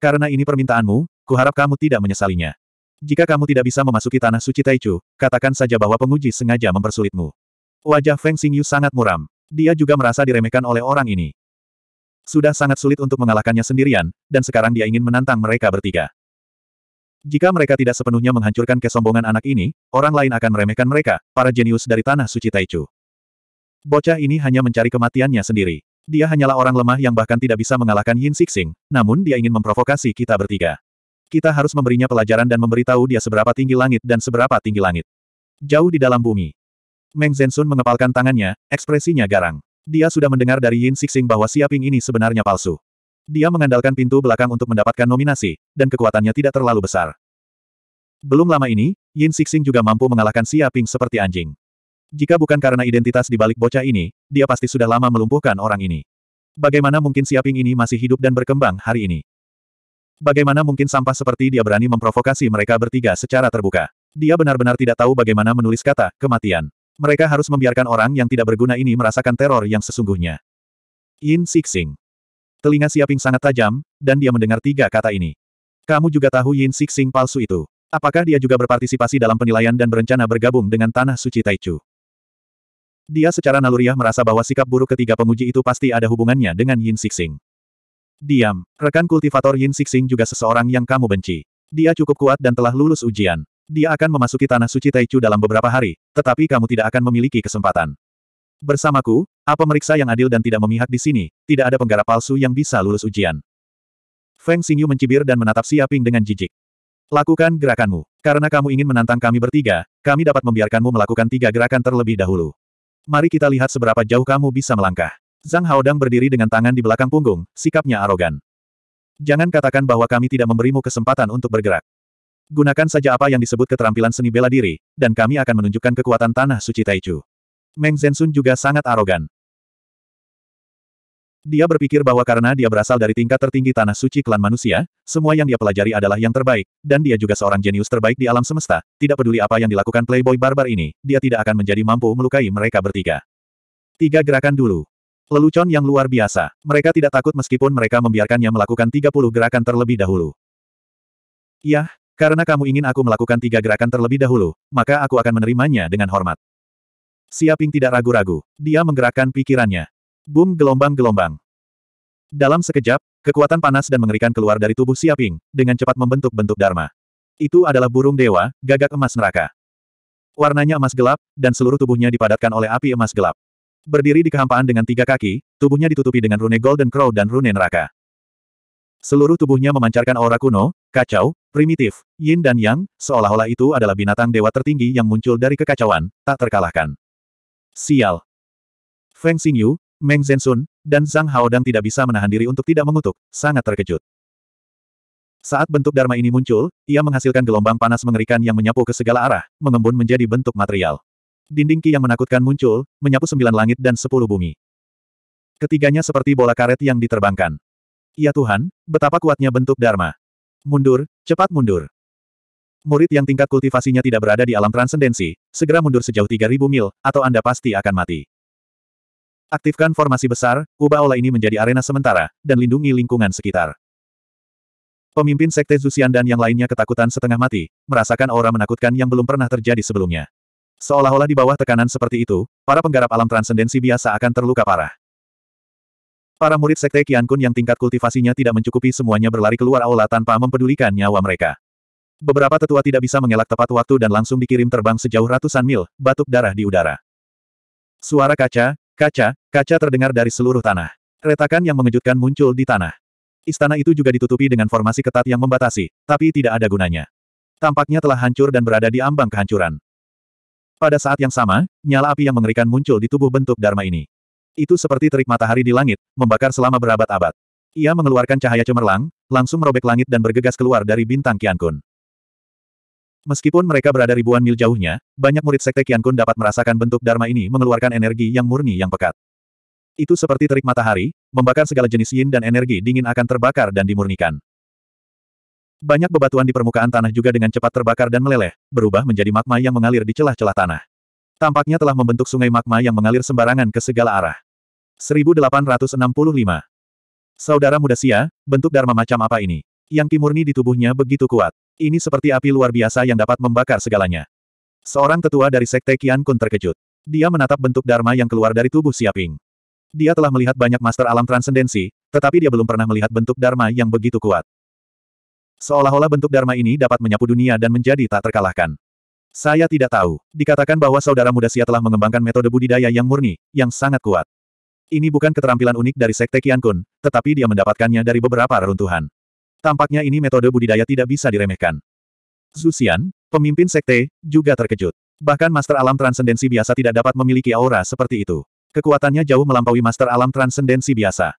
Karena ini permintaanmu, kuharap kamu tidak menyesalinya. Jika kamu tidak bisa memasuki tanah suci Taichu, katakan saja bahwa penguji sengaja mempersulitmu. Wajah Feng Xingyu sangat muram. Dia juga merasa diremehkan oleh orang ini. Sudah sangat sulit untuk mengalahkannya sendirian, dan sekarang dia ingin menantang mereka bertiga. Jika mereka tidak sepenuhnya menghancurkan kesombongan anak ini, orang lain akan meremehkan mereka, para jenius dari tanah suci Taichu. Bocah ini hanya mencari kematiannya sendiri. Dia hanyalah orang lemah yang bahkan tidak bisa mengalahkan Yin Sixing, namun dia ingin memprovokasi kita bertiga kita harus memberinya pelajaran dan memberitahu dia seberapa tinggi langit dan seberapa tinggi langit. Jauh di dalam bumi. Meng Zensun mengepalkan tangannya, ekspresinya garang. Dia sudah mendengar dari Yin Sixing bahwa Siaping ini sebenarnya palsu. Dia mengandalkan pintu belakang untuk mendapatkan nominasi, dan kekuatannya tidak terlalu besar. Belum lama ini, Yin Sixing juga mampu mengalahkan Siaping seperti anjing. Jika bukan karena identitas di balik bocah ini, dia pasti sudah lama melumpuhkan orang ini. Bagaimana mungkin Siaping ini masih hidup dan berkembang hari ini? Bagaimana mungkin sampah seperti dia berani memprovokasi mereka bertiga secara terbuka? Dia benar-benar tidak tahu bagaimana menulis kata, kematian. Mereka harus membiarkan orang yang tidak berguna ini merasakan teror yang sesungguhnya. Yin Sixing. Telinga Siaping sangat tajam, dan dia mendengar tiga kata ini. Kamu juga tahu Yin Sixing palsu itu. Apakah dia juga berpartisipasi dalam penilaian dan berencana bergabung dengan Tanah Suci Taichu? Dia secara naluriah merasa bahwa sikap buruk ketiga penguji itu pasti ada hubungannya dengan Yin Sixing. Diam. Rekan kultivator Yin Sixing juga seseorang yang kamu benci. Dia cukup kuat dan telah lulus ujian. Dia akan memasuki tanah suci Taichu dalam beberapa hari, tetapi kamu tidak akan memiliki kesempatan. Bersamaku, apa meriksa yang adil dan tidak memihak di sini, tidak ada penggarap palsu yang bisa lulus ujian. Feng Xingyu mencibir dan menatap Si dengan jijik. Lakukan gerakanmu. Karena kamu ingin menantang kami bertiga, kami dapat membiarkanmu melakukan tiga gerakan terlebih dahulu. Mari kita lihat seberapa jauh kamu bisa melangkah. Zhang Haodang berdiri dengan tangan di belakang punggung, sikapnya arogan. Jangan katakan bahwa kami tidak memberimu kesempatan untuk bergerak. Gunakan saja apa yang disebut keterampilan seni bela diri, dan kami akan menunjukkan kekuatan tanah suci Taichu. Meng Zhensun juga sangat arogan. Dia berpikir bahwa karena dia berasal dari tingkat tertinggi tanah suci klan manusia, semua yang dia pelajari adalah yang terbaik, dan dia juga seorang jenius terbaik di alam semesta, tidak peduli apa yang dilakukan playboy barbar ini, dia tidak akan menjadi mampu melukai mereka bertiga. Tiga gerakan dulu. Lelucon yang luar biasa. Mereka tidak takut meskipun mereka membiarkannya melakukan 30 gerakan terlebih dahulu. Yah, karena kamu ingin aku melakukan tiga gerakan terlebih dahulu, maka aku akan menerimanya dengan hormat. Siaping tidak ragu-ragu. Dia menggerakkan pikirannya. Boom gelombang-gelombang. Dalam sekejap, kekuatan panas dan mengerikan keluar dari tubuh Siaping, dengan cepat membentuk bentuk Dharma. Itu adalah burung dewa, gagak emas neraka. Warnanya emas gelap, dan seluruh tubuhnya dipadatkan oleh api emas gelap. Berdiri di kehampaan dengan tiga kaki, tubuhnya ditutupi dengan rune Golden Crow dan rune neraka. Seluruh tubuhnya memancarkan aura kuno, kacau, primitif, yin dan yang, seolah-olah itu adalah binatang dewa tertinggi yang muncul dari kekacauan, tak terkalahkan. Sial. Feng Xingyu, Meng Zensun, dan Zhang Haodang tidak bisa menahan diri untuk tidak mengutuk, sangat terkejut. Saat bentuk Dharma ini muncul, ia menghasilkan gelombang panas mengerikan yang menyapu ke segala arah, mengembun menjadi bentuk material. Dinding ki yang menakutkan muncul, menyapu sembilan langit dan sepuluh bumi. Ketiganya seperti bola karet yang diterbangkan. Ya Tuhan, betapa kuatnya bentuk Dharma. Mundur, cepat mundur. Murid yang tingkat kultivasinya tidak berada di alam transendensi, segera mundur sejauh 3000 mil, atau Anda pasti akan mati. Aktifkan formasi besar, ubah olah ini menjadi arena sementara, dan lindungi lingkungan sekitar. Pemimpin Sekte Zusian dan yang lainnya ketakutan setengah mati, merasakan aura menakutkan yang belum pernah terjadi sebelumnya. Seolah-olah di bawah tekanan seperti itu, para penggarap alam transendensi biasa akan terluka parah. Para murid Sekte Kian Kun yang tingkat kultivasinya tidak mencukupi semuanya berlari keluar aula tanpa mempedulikan nyawa mereka. Beberapa tetua tidak bisa mengelak tepat waktu dan langsung dikirim terbang sejauh ratusan mil, batuk darah di udara. Suara kaca, kaca, kaca terdengar dari seluruh tanah. Retakan yang mengejutkan muncul di tanah. Istana itu juga ditutupi dengan formasi ketat yang membatasi, tapi tidak ada gunanya. Tampaknya telah hancur dan berada di ambang kehancuran. Pada saat yang sama, nyala api yang mengerikan muncul di tubuh bentuk Dharma ini. Itu seperti terik matahari di langit, membakar selama berabad-abad. Ia mengeluarkan cahaya cemerlang, langsung merobek langit dan bergegas keluar dari bintang Kian Kun. Meskipun mereka berada ribuan mil jauhnya, banyak murid sekte Kian Kun dapat merasakan bentuk Dharma ini mengeluarkan energi yang murni yang pekat. Itu seperti terik matahari, membakar segala jenis yin dan energi dingin akan terbakar dan dimurnikan. Banyak bebatuan di permukaan tanah juga dengan cepat terbakar dan meleleh, berubah menjadi magma yang mengalir di celah-celah tanah. Tampaknya telah membentuk sungai magma yang mengalir sembarangan ke segala arah. 1865. Saudara muda Sia, bentuk dharma macam apa ini? Yang kimurni di tubuhnya begitu kuat. Ini seperti api luar biasa yang dapat membakar segalanya. Seorang tetua dari sekte Kian Kun terkejut. Dia menatap bentuk dharma yang keluar dari tubuh Siaping. Dia telah melihat banyak master alam transendensi, tetapi dia belum pernah melihat bentuk dharma yang begitu kuat. Seolah-olah bentuk Dharma ini dapat menyapu dunia dan menjadi tak terkalahkan. Saya tidak tahu. Dikatakan bahwa saudara muda Sia telah mengembangkan metode budidaya yang murni, yang sangat kuat. Ini bukan keterampilan unik dari Sekte Kun, tetapi dia mendapatkannya dari beberapa reruntuhan. Tampaknya ini metode budidaya tidak bisa diremehkan. Zuxian, pemimpin Sekte, juga terkejut. Bahkan Master Alam Transendensi biasa tidak dapat memiliki aura seperti itu. Kekuatannya jauh melampaui Master Alam Transendensi biasa.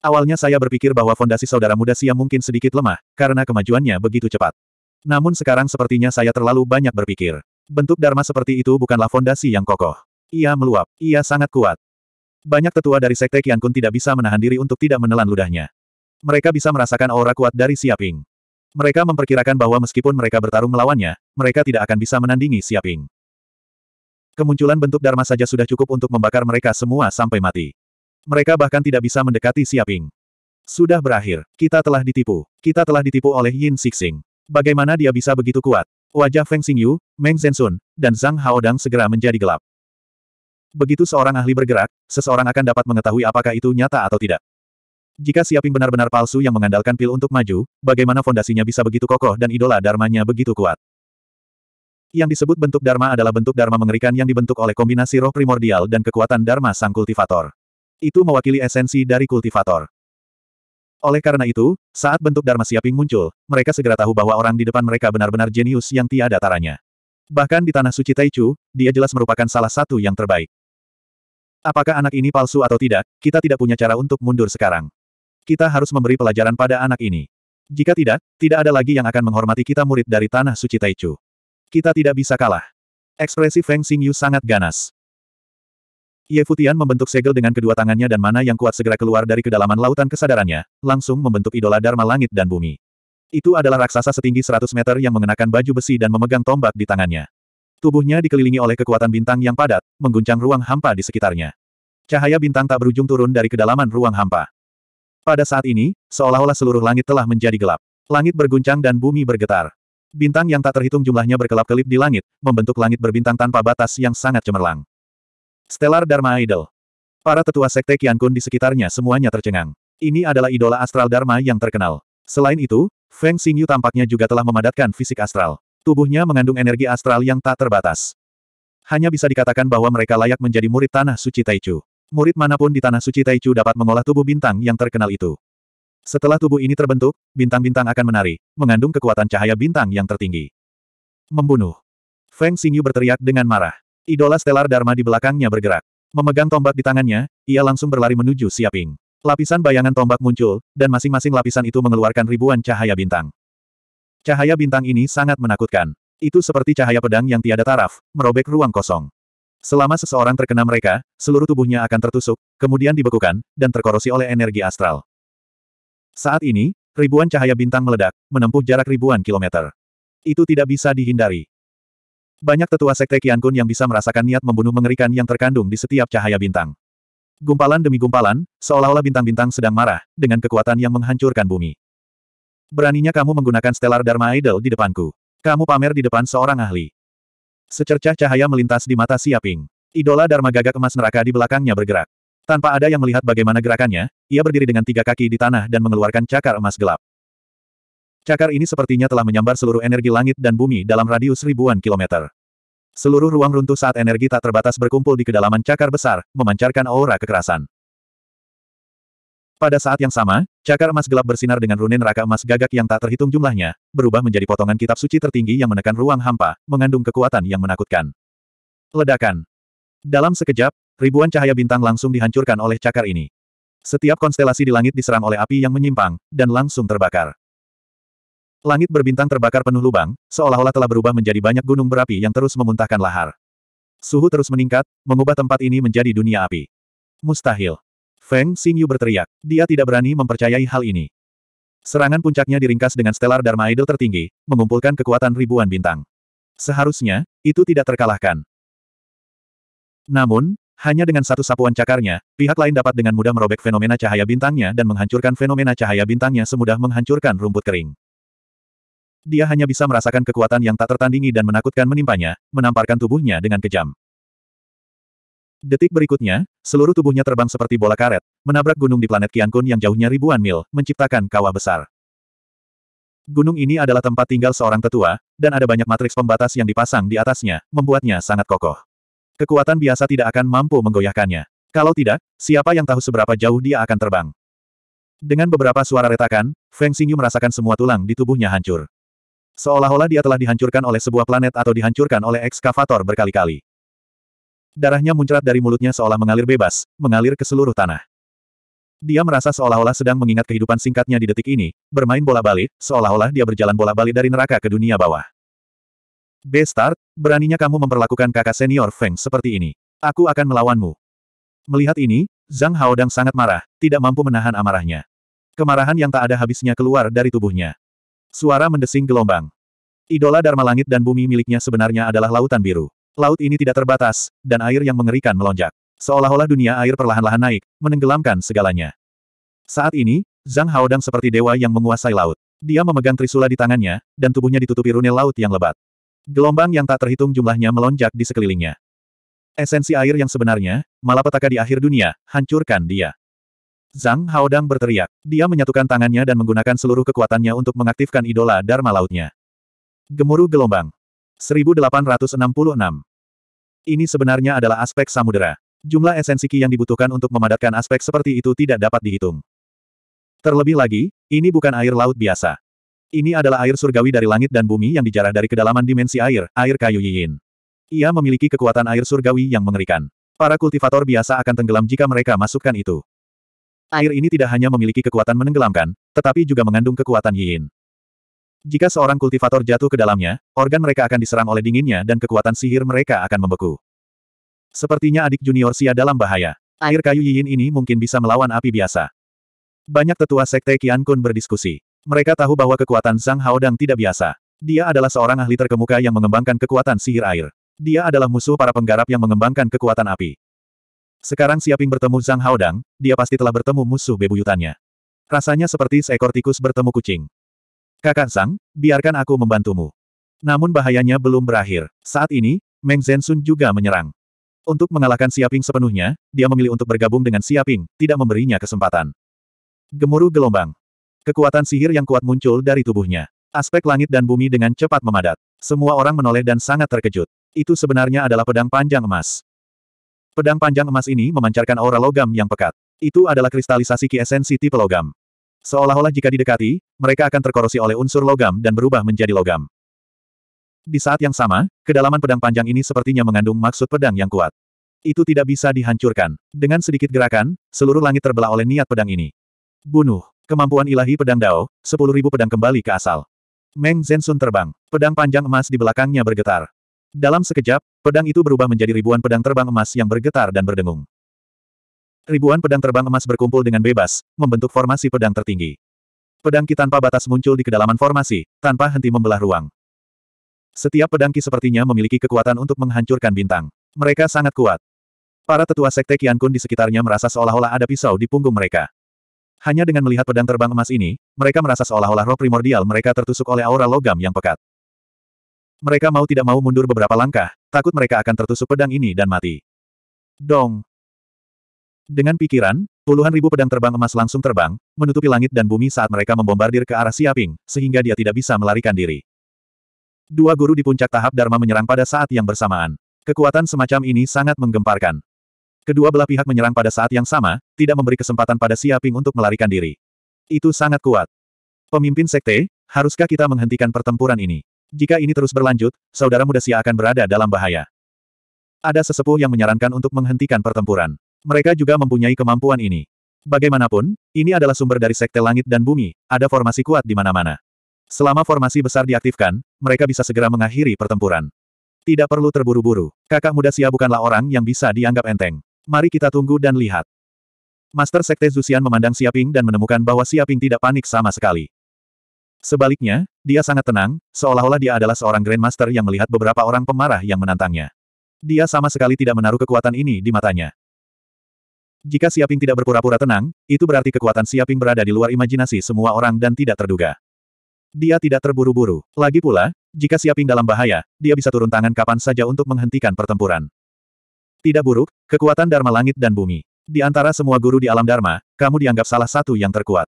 Awalnya saya berpikir bahwa fondasi saudara muda Siam mungkin sedikit lemah, karena kemajuannya begitu cepat. Namun sekarang sepertinya saya terlalu banyak berpikir. Bentuk Dharma seperti itu bukanlah fondasi yang kokoh. Ia meluap, ia sangat kuat. Banyak tetua dari Sekte Qian Kun tidak bisa menahan diri untuk tidak menelan ludahnya. Mereka bisa merasakan aura kuat dari Siaping. Mereka memperkirakan bahwa meskipun mereka bertarung melawannya, mereka tidak akan bisa menandingi Siaping. Kemunculan bentuk Dharma saja sudah cukup untuk membakar mereka semua sampai mati. Mereka bahkan tidak bisa mendekati Siaping. Sudah berakhir, kita telah ditipu. Kita telah ditipu oleh Yin Sixing. Bagaimana dia bisa begitu kuat? Wajah Feng Xingyu, Meng Zensun, dan Zhang Haodang segera menjadi gelap. Begitu seorang ahli bergerak, seseorang akan dapat mengetahui apakah itu nyata atau tidak. Jika Siaping benar-benar palsu yang mengandalkan pil untuk maju, bagaimana fondasinya bisa begitu kokoh dan idola dharmanya begitu kuat? Yang disebut bentuk dharma adalah bentuk dharma mengerikan yang dibentuk oleh kombinasi roh primordial dan kekuatan dharma sang kultivator. Itu mewakili esensi dari kultivator. Oleh karena itu, saat bentuk Dharma Siaping muncul, mereka segera tahu bahwa orang di depan mereka benar-benar jenius yang tiada taranya. Bahkan di Tanah Suci Taichu, dia jelas merupakan salah satu yang terbaik. Apakah anak ini palsu atau tidak, kita tidak punya cara untuk mundur sekarang. Kita harus memberi pelajaran pada anak ini. Jika tidak, tidak ada lagi yang akan menghormati kita murid dari Tanah Suci Taichu. Kita tidak bisa kalah. Ekspresi Feng Xingyu sangat ganas. Ye Futian membentuk segel dengan kedua tangannya dan mana yang kuat segera keluar dari kedalaman lautan kesadarannya, langsung membentuk idola Dharma langit dan bumi. Itu adalah raksasa setinggi 100 meter yang mengenakan baju besi dan memegang tombak di tangannya. Tubuhnya dikelilingi oleh kekuatan bintang yang padat, mengguncang ruang hampa di sekitarnya. Cahaya bintang tak berujung turun dari kedalaman ruang hampa. Pada saat ini, seolah-olah seluruh langit telah menjadi gelap. Langit berguncang dan bumi bergetar. Bintang yang tak terhitung jumlahnya berkelap-kelip di langit, membentuk langit berbintang tanpa batas yang sangat cemerlang. Stellar Dharma Idol. Para tetua sekte Kian Kun di sekitarnya semuanya tercengang. Ini adalah idola astral Dharma yang terkenal. Selain itu, Feng Xingyu tampaknya juga telah memadatkan fisik astral. Tubuhnya mengandung energi astral yang tak terbatas. Hanya bisa dikatakan bahwa mereka layak menjadi murid Tanah Suci Taichu. Murid manapun di Tanah Suci Taichu dapat mengolah tubuh bintang yang terkenal itu. Setelah tubuh ini terbentuk, bintang-bintang akan menari, mengandung kekuatan cahaya bintang yang tertinggi. Membunuh. Feng Xingyu berteriak dengan marah. Idola stelar Dharma di belakangnya bergerak. Memegang tombak di tangannya, ia langsung berlari menuju Siaping. Lapisan bayangan tombak muncul, dan masing-masing lapisan itu mengeluarkan ribuan cahaya bintang. Cahaya bintang ini sangat menakutkan. Itu seperti cahaya pedang yang tiada taraf, merobek ruang kosong. Selama seseorang terkena mereka, seluruh tubuhnya akan tertusuk, kemudian dibekukan, dan terkorosi oleh energi astral. Saat ini, ribuan cahaya bintang meledak, menempuh jarak ribuan kilometer. Itu tidak bisa dihindari. Banyak tetua sekte Qiankun yang bisa merasakan niat membunuh mengerikan yang terkandung di setiap cahaya bintang. Gumpalan demi gumpalan, seolah-olah bintang-bintang sedang marah, dengan kekuatan yang menghancurkan bumi. Beraninya kamu menggunakan Stellar Dharma Idol di depanku. Kamu pamer di depan seorang ahli. Secercah cahaya melintas di mata Siaping. Idola Dharma gagak emas neraka di belakangnya bergerak. Tanpa ada yang melihat bagaimana gerakannya, ia berdiri dengan tiga kaki di tanah dan mengeluarkan cakar emas gelap. Cakar ini sepertinya telah menyambar seluruh energi langit dan bumi dalam radius ribuan kilometer. Seluruh ruang runtuh saat energi tak terbatas berkumpul di kedalaman cakar besar, memancarkan aura kekerasan. Pada saat yang sama, cakar emas gelap bersinar dengan rune neraka emas gagak yang tak terhitung jumlahnya, berubah menjadi potongan kitab suci tertinggi yang menekan ruang hampa, mengandung kekuatan yang menakutkan. Ledakan. Dalam sekejap, ribuan cahaya bintang langsung dihancurkan oleh cakar ini. Setiap konstelasi di langit diserang oleh api yang menyimpang, dan langsung terbakar. Langit berbintang terbakar penuh lubang, seolah-olah telah berubah menjadi banyak gunung berapi yang terus memuntahkan lahar. Suhu terus meningkat, mengubah tempat ini menjadi dunia api. Mustahil. Feng Xingyu berteriak. Dia tidak berani mempercayai hal ini. Serangan puncaknya diringkas dengan Stellar Dharma Idol tertinggi, mengumpulkan kekuatan ribuan bintang. Seharusnya, itu tidak terkalahkan. Namun, hanya dengan satu sapuan cakarnya, pihak lain dapat dengan mudah merobek fenomena cahaya bintangnya dan menghancurkan fenomena cahaya bintangnya semudah menghancurkan rumput kering. Dia hanya bisa merasakan kekuatan yang tak tertandingi dan menakutkan menimpanya, menamparkan tubuhnya dengan kejam. Detik berikutnya, seluruh tubuhnya terbang seperti bola karet, menabrak gunung di planet Kun yang jauhnya ribuan mil, menciptakan kawah besar. Gunung ini adalah tempat tinggal seorang tetua, dan ada banyak matriks pembatas yang dipasang di atasnya, membuatnya sangat kokoh. Kekuatan biasa tidak akan mampu menggoyahkannya. Kalau tidak, siapa yang tahu seberapa jauh dia akan terbang. Dengan beberapa suara retakan, Feng Xingyu merasakan semua tulang di tubuhnya hancur. Seolah-olah dia telah dihancurkan oleh sebuah planet atau dihancurkan oleh ekskavator berkali-kali. Darahnya muncrat dari mulutnya seolah mengalir bebas, mengalir ke seluruh tanah. Dia merasa seolah-olah sedang mengingat kehidupan singkatnya di detik ini, bermain bola balik, seolah-olah dia berjalan bola balik dari neraka ke dunia bawah. Bestart, beraninya kamu memperlakukan kakak senior Feng seperti ini. Aku akan melawanmu. Melihat ini, Zhang Haodang sangat marah, tidak mampu menahan amarahnya. Kemarahan yang tak ada habisnya keluar dari tubuhnya. Suara mendesing gelombang. Idola Dharma langit dan bumi miliknya sebenarnya adalah lautan biru. Laut ini tidak terbatas, dan air yang mengerikan melonjak. Seolah-olah dunia air perlahan-lahan naik, menenggelamkan segalanya. Saat ini, Zhang Haodang seperti dewa yang menguasai laut. Dia memegang trisula di tangannya, dan tubuhnya ditutupi rune laut yang lebat. Gelombang yang tak terhitung jumlahnya melonjak di sekelilingnya. Esensi air yang sebenarnya, malapetaka di akhir dunia, hancurkan dia. Zhang Haodang berteriak. Dia menyatukan tangannya dan menggunakan seluruh kekuatannya untuk mengaktifkan idola Dharma Lautnya. Gemuruh gelombang. 1866. Ini sebenarnya adalah aspek samudera. Jumlah esensi ki yang dibutuhkan untuk memadatkan aspek seperti itu tidak dapat dihitung. Terlebih lagi, ini bukan air laut biasa. Ini adalah air surgawi dari langit dan bumi yang dijarah dari kedalaman dimensi air, air kayu Yin. Ia memiliki kekuatan air surgawi yang mengerikan. Para kultivator biasa akan tenggelam jika mereka masukkan itu. Air ini tidak hanya memiliki kekuatan menenggelamkan, tetapi juga mengandung kekuatan Yin. Jika seorang kultivator jatuh ke dalamnya, organ mereka akan diserang oleh dinginnya dan kekuatan sihir mereka akan membeku. Sepertinya adik junior Sia dalam bahaya. Air kayu Yin ini mungkin bisa melawan api biasa. Banyak tetua sekte Qian Kun berdiskusi. Mereka tahu bahwa kekuatan Zhang Haodang tidak biasa. Dia adalah seorang ahli terkemuka yang mengembangkan kekuatan sihir air. Dia adalah musuh para penggarap yang mengembangkan kekuatan api. Sekarang Siaping bertemu Zhang Haodang, dia pasti telah bertemu musuh bebuyutannya. Rasanya seperti seekor tikus bertemu kucing. Kakak Zhang, biarkan aku membantumu. Namun bahayanya belum berakhir. Saat ini, Meng Zhensun juga menyerang. Untuk mengalahkan Siaping sepenuhnya, dia memilih untuk bergabung dengan Siaping, tidak memberinya kesempatan. Gemuruh gelombang. Kekuatan sihir yang kuat muncul dari tubuhnya. Aspek langit dan bumi dengan cepat memadat. Semua orang menoleh dan sangat terkejut. Itu sebenarnya adalah pedang panjang emas. Pedang panjang emas ini memancarkan aura logam yang pekat. Itu adalah kristalisasi ki esensi tipe logam. Seolah-olah jika didekati, mereka akan terkorosi oleh unsur logam dan berubah menjadi logam. Di saat yang sama, kedalaman pedang panjang ini sepertinya mengandung maksud pedang yang kuat. Itu tidak bisa dihancurkan. Dengan sedikit gerakan, seluruh langit terbelah oleh niat pedang ini. Bunuh. Kemampuan ilahi pedang Dao, 10.000 pedang kembali ke asal. Meng Zensun terbang. Pedang panjang emas di belakangnya bergetar. Dalam sekejap, pedang itu berubah menjadi ribuan pedang terbang emas yang bergetar dan berdengung. Ribuan pedang terbang emas berkumpul dengan bebas, membentuk formasi pedang tertinggi. Pedang Ki tanpa batas muncul di kedalaman formasi, tanpa henti membelah ruang. Setiap pedangki sepertinya memiliki kekuatan untuk menghancurkan bintang. Mereka sangat kuat. Para tetua sekte Kian Kun di sekitarnya merasa seolah-olah ada pisau di punggung mereka. Hanya dengan melihat pedang terbang emas ini, mereka merasa seolah-olah roh primordial mereka tertusuk oleh aura logam yang pekat. Mereka mau tidak mau mundur beberapa langkah, takut mereka akan tertusuk pedang ini dan mati. Dong! Dengan pikiran, puluhan ribu pedang terbang emas langsung terbang, menutupi langit dan bumi saat mereka membombardir ke arah Siaping, sehingga dia tidak bisa melarikan diri. Dua guru di puncak tahap Dharma menyerang pada saat yang bersamaan. Kekuatan semacam ini sangat menggemparkan. Kedua belah pihak menyerang pada saat yang sama, tidak memberi kesempatan pada Siaping untuk melarikan diri. Itu sangat kuat. Pemimpin sekte, haruskah kita menghentikan pertempuran ini? Jika ini terus berlanjut, saudara muda Sia akan berada dalam bahaya. Ada sesepuh yang menyarankan untuk menghentikan pertempuran. Mereka juga mempunyai kemampuan ini. Bagaimanapun, ini adalah sumber dari sekte langit dan bumi, ada formasi kuat di mana-mana. Selama formasi besar diaktifkan, mereka bisa segera mengakhiri pertempuran. Tidak perlu terburu-buru, kakak muda Sia bukanlah orang yang bisa dianggap enteng. Mari kita tunggu dan lihat. Master Sekte Zusian memandang Siaping dan menemukan bahwa Siaping tidak panik sama sekali. Sebaliknya, dia sangat tenang, seolah-olah dia adalah seorang Grandmaster yang melihat beberapa orang pemarah yang menantangnya. Dia sama sekali tidak menaruh kekuatan ini di matanya. Jika Siaping tidak berpura-pura tenang, itu berarti kekuatan Siaping berada di luar imajinasi semua orang dan tidak terduga. Dia tidak terburu-buru. Lagi pula, jika Siaping dalam bahaya, dia bisa turun tangan kapan saja untuk menghentikan pertempuran. Tidak buruk, kekuatan Dharma Langit dan Bumi. Di antara semua guru di alam Dharma, kamu dianggap salah satu yang terkuat.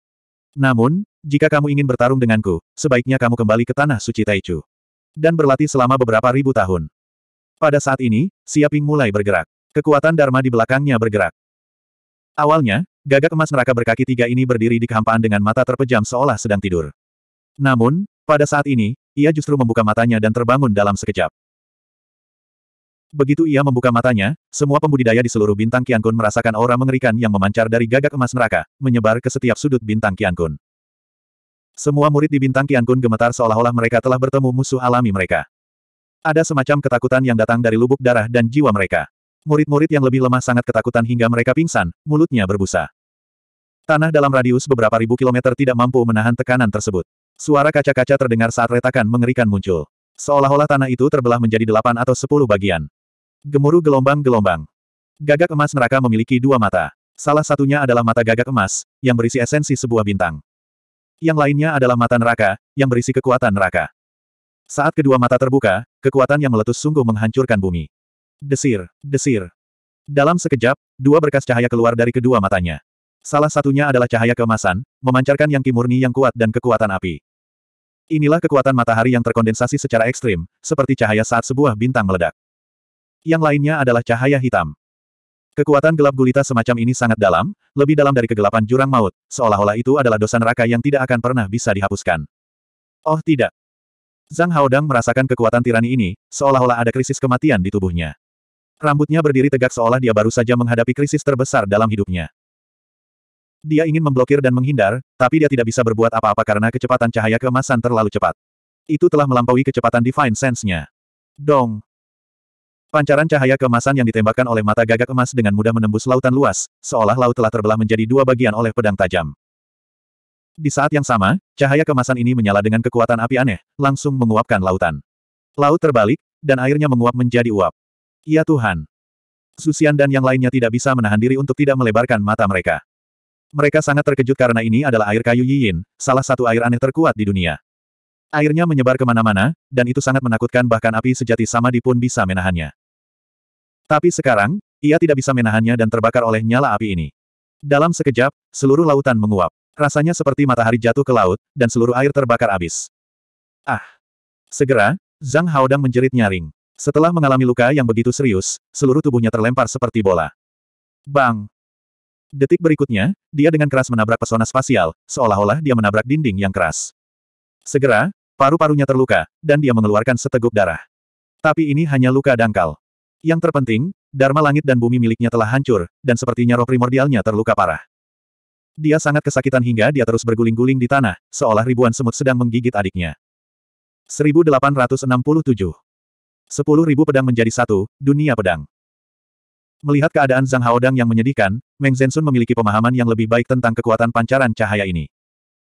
Namun, jika kamu ingin bertarung denganku, sebaiknya kamu kembali ke tanah suci Taichu. Dan berlatih selama beberapa ribu tahun. Pada saat ini, Siaping mulai bergerak. Kekuatan Dharma di belakangnya bergerak. Awalnya, gagak emas neraka berkaki tiga ini berdiri di kehampaan dengan mata terpejam seolah sedang tidur. Namun, pada saat ini, ia justru membuka matanya dan terbangun dalam sekejap. Begitu ia membuka matanya, semua pembudidaya di seluruh bintang Qiankun merasakan aura mengerikan yang memancar dari gagak emas neraka, menyebar ke setiap sudut bintang Qiankun. Semua murid di bintang Kian Kun gemetar seolah-olah mereka telah bertemu musuh alami mereka. Ada semacam ketakutan yang datang dari lubuk darah dan jiwa mereka. Murid-murid yang lebih lemah sangat ketakutan hingga mereka pingsan, mulutnya berbusa. Tanah dalam radius beberapa ribu kilometer tidak mampu menahan tekanan tersebut. Suara kaca-kaca terdengar saat retakan mengerikan muncul. Seolah-olah tanah itu terbelah menjadi delapan atau sepuluh bagian. Gemuruh gelombang-gelombang. Gagak emas neraka memiliki dua mata. Salah satunya adalah mata gagak emas, yang berisi esensi sebuah bintang yang lainnya adalah mata neraka, yang berisi kekuatan neraka. Saat kedua mata terbuka, kekuatan yang meletus sungguh menghancurkan bumi. Desir, desir. Dalam sekejap, dua berkas cahaya keluar dari kedua matanya. Salah satunya adalah cahaya keemasan, memancarkan yang kimurni yang kuat dan kekuatan api. Inilah kekuatan matahari yang terkondensasi secara ekstrim, seperti cahaya saat sebuah bintang meledak. Yang lainnya adalah cahaya hitam. Kekuatan gelap gulita semacam ini sangat dalam, lebih dalam dari kegelapan jurang maut, seolah-olah itu adalah dosa neraka yang tidak akan pernah bisa dihapuskan. Oh tidak. Zhang Haodang merasakan kekuatan tirani ini, seolah-olah ada krisis kematian di tubuhnya. Rambutnya berdiri tegak seolah dia baru saja menghadapi krisis terbesar dalam hidupnya. Dia ingin memblokir dan menghindar, tapi dia tidak bisa berbuat apa-apa karena kecepatan cahaya keemasan terlalu cepat. Itu telah melampaui kecepatan Divine Sense-nya. Dong! Pancaran cahaya kemasan yang ditembakkan oleh mata gagak emas dengan mudah menembus lautan luas, seolah laut telah terbelah menjadi dua bagian oleh pedang tajam. Di saat yang sama, cahaya kemasan ini menyala dengan kekuatan api aneh, langsung menguapkan lautan. Laut terbalik, dan airnya menguap menjadi uap. Ya Tuhan! Susian dan yang lainnya tidak bisa menahan diri untuk tidak melebarkan mata mereka. Mereka sangat terkejut karena ini adalah air kayu Yiyin, salah satu air aneh terkuat di dunia. Airnya menyebar kemana-mana, dan itu sangat menakutkan bahkan api sejati sama di pun bisa menahannya. Tapi sekarang, ia tidak bisa menahannya dan terbakar oleh nyala api ini. Dalam sekejap, seluruh lautan menguap. Rasanya seperti matahari jatuh ke laut, dan seluruh air terbakar abis. Ah! Segera, Zhang Haodang menjerit nyaring. Setelah mengalami luka yang begitu serius, seluruh tubuhnya terlempar seperti bola. Bang! Detik berikutnya, dia dengan keras menabrak pesona spasial, seolah-olah dia menabrak dinding yang keras. Segera, paru-parunya terluka, dan dia mengeluarkan seteguk darah. Tapi ini hanya luka dangkal. Yang terpenting, Dharma langit dan bumi miliknya telah hancur, dan sepertinya roh primordialnya terluka parah. Dia sangat kesakitan hingga dia terus berguling-guling di tanah, seolah ribuan semut sedang menggigit adiknya. 1867 Sepuluh ribu pedang menjadi satu, dunia pedang. Melihat keadaan Zhang Haodang yang menyedihkan, Meng Zensun memiliki pemahaman yang lebih baik tentang kekuatan pancaran cahaya ini.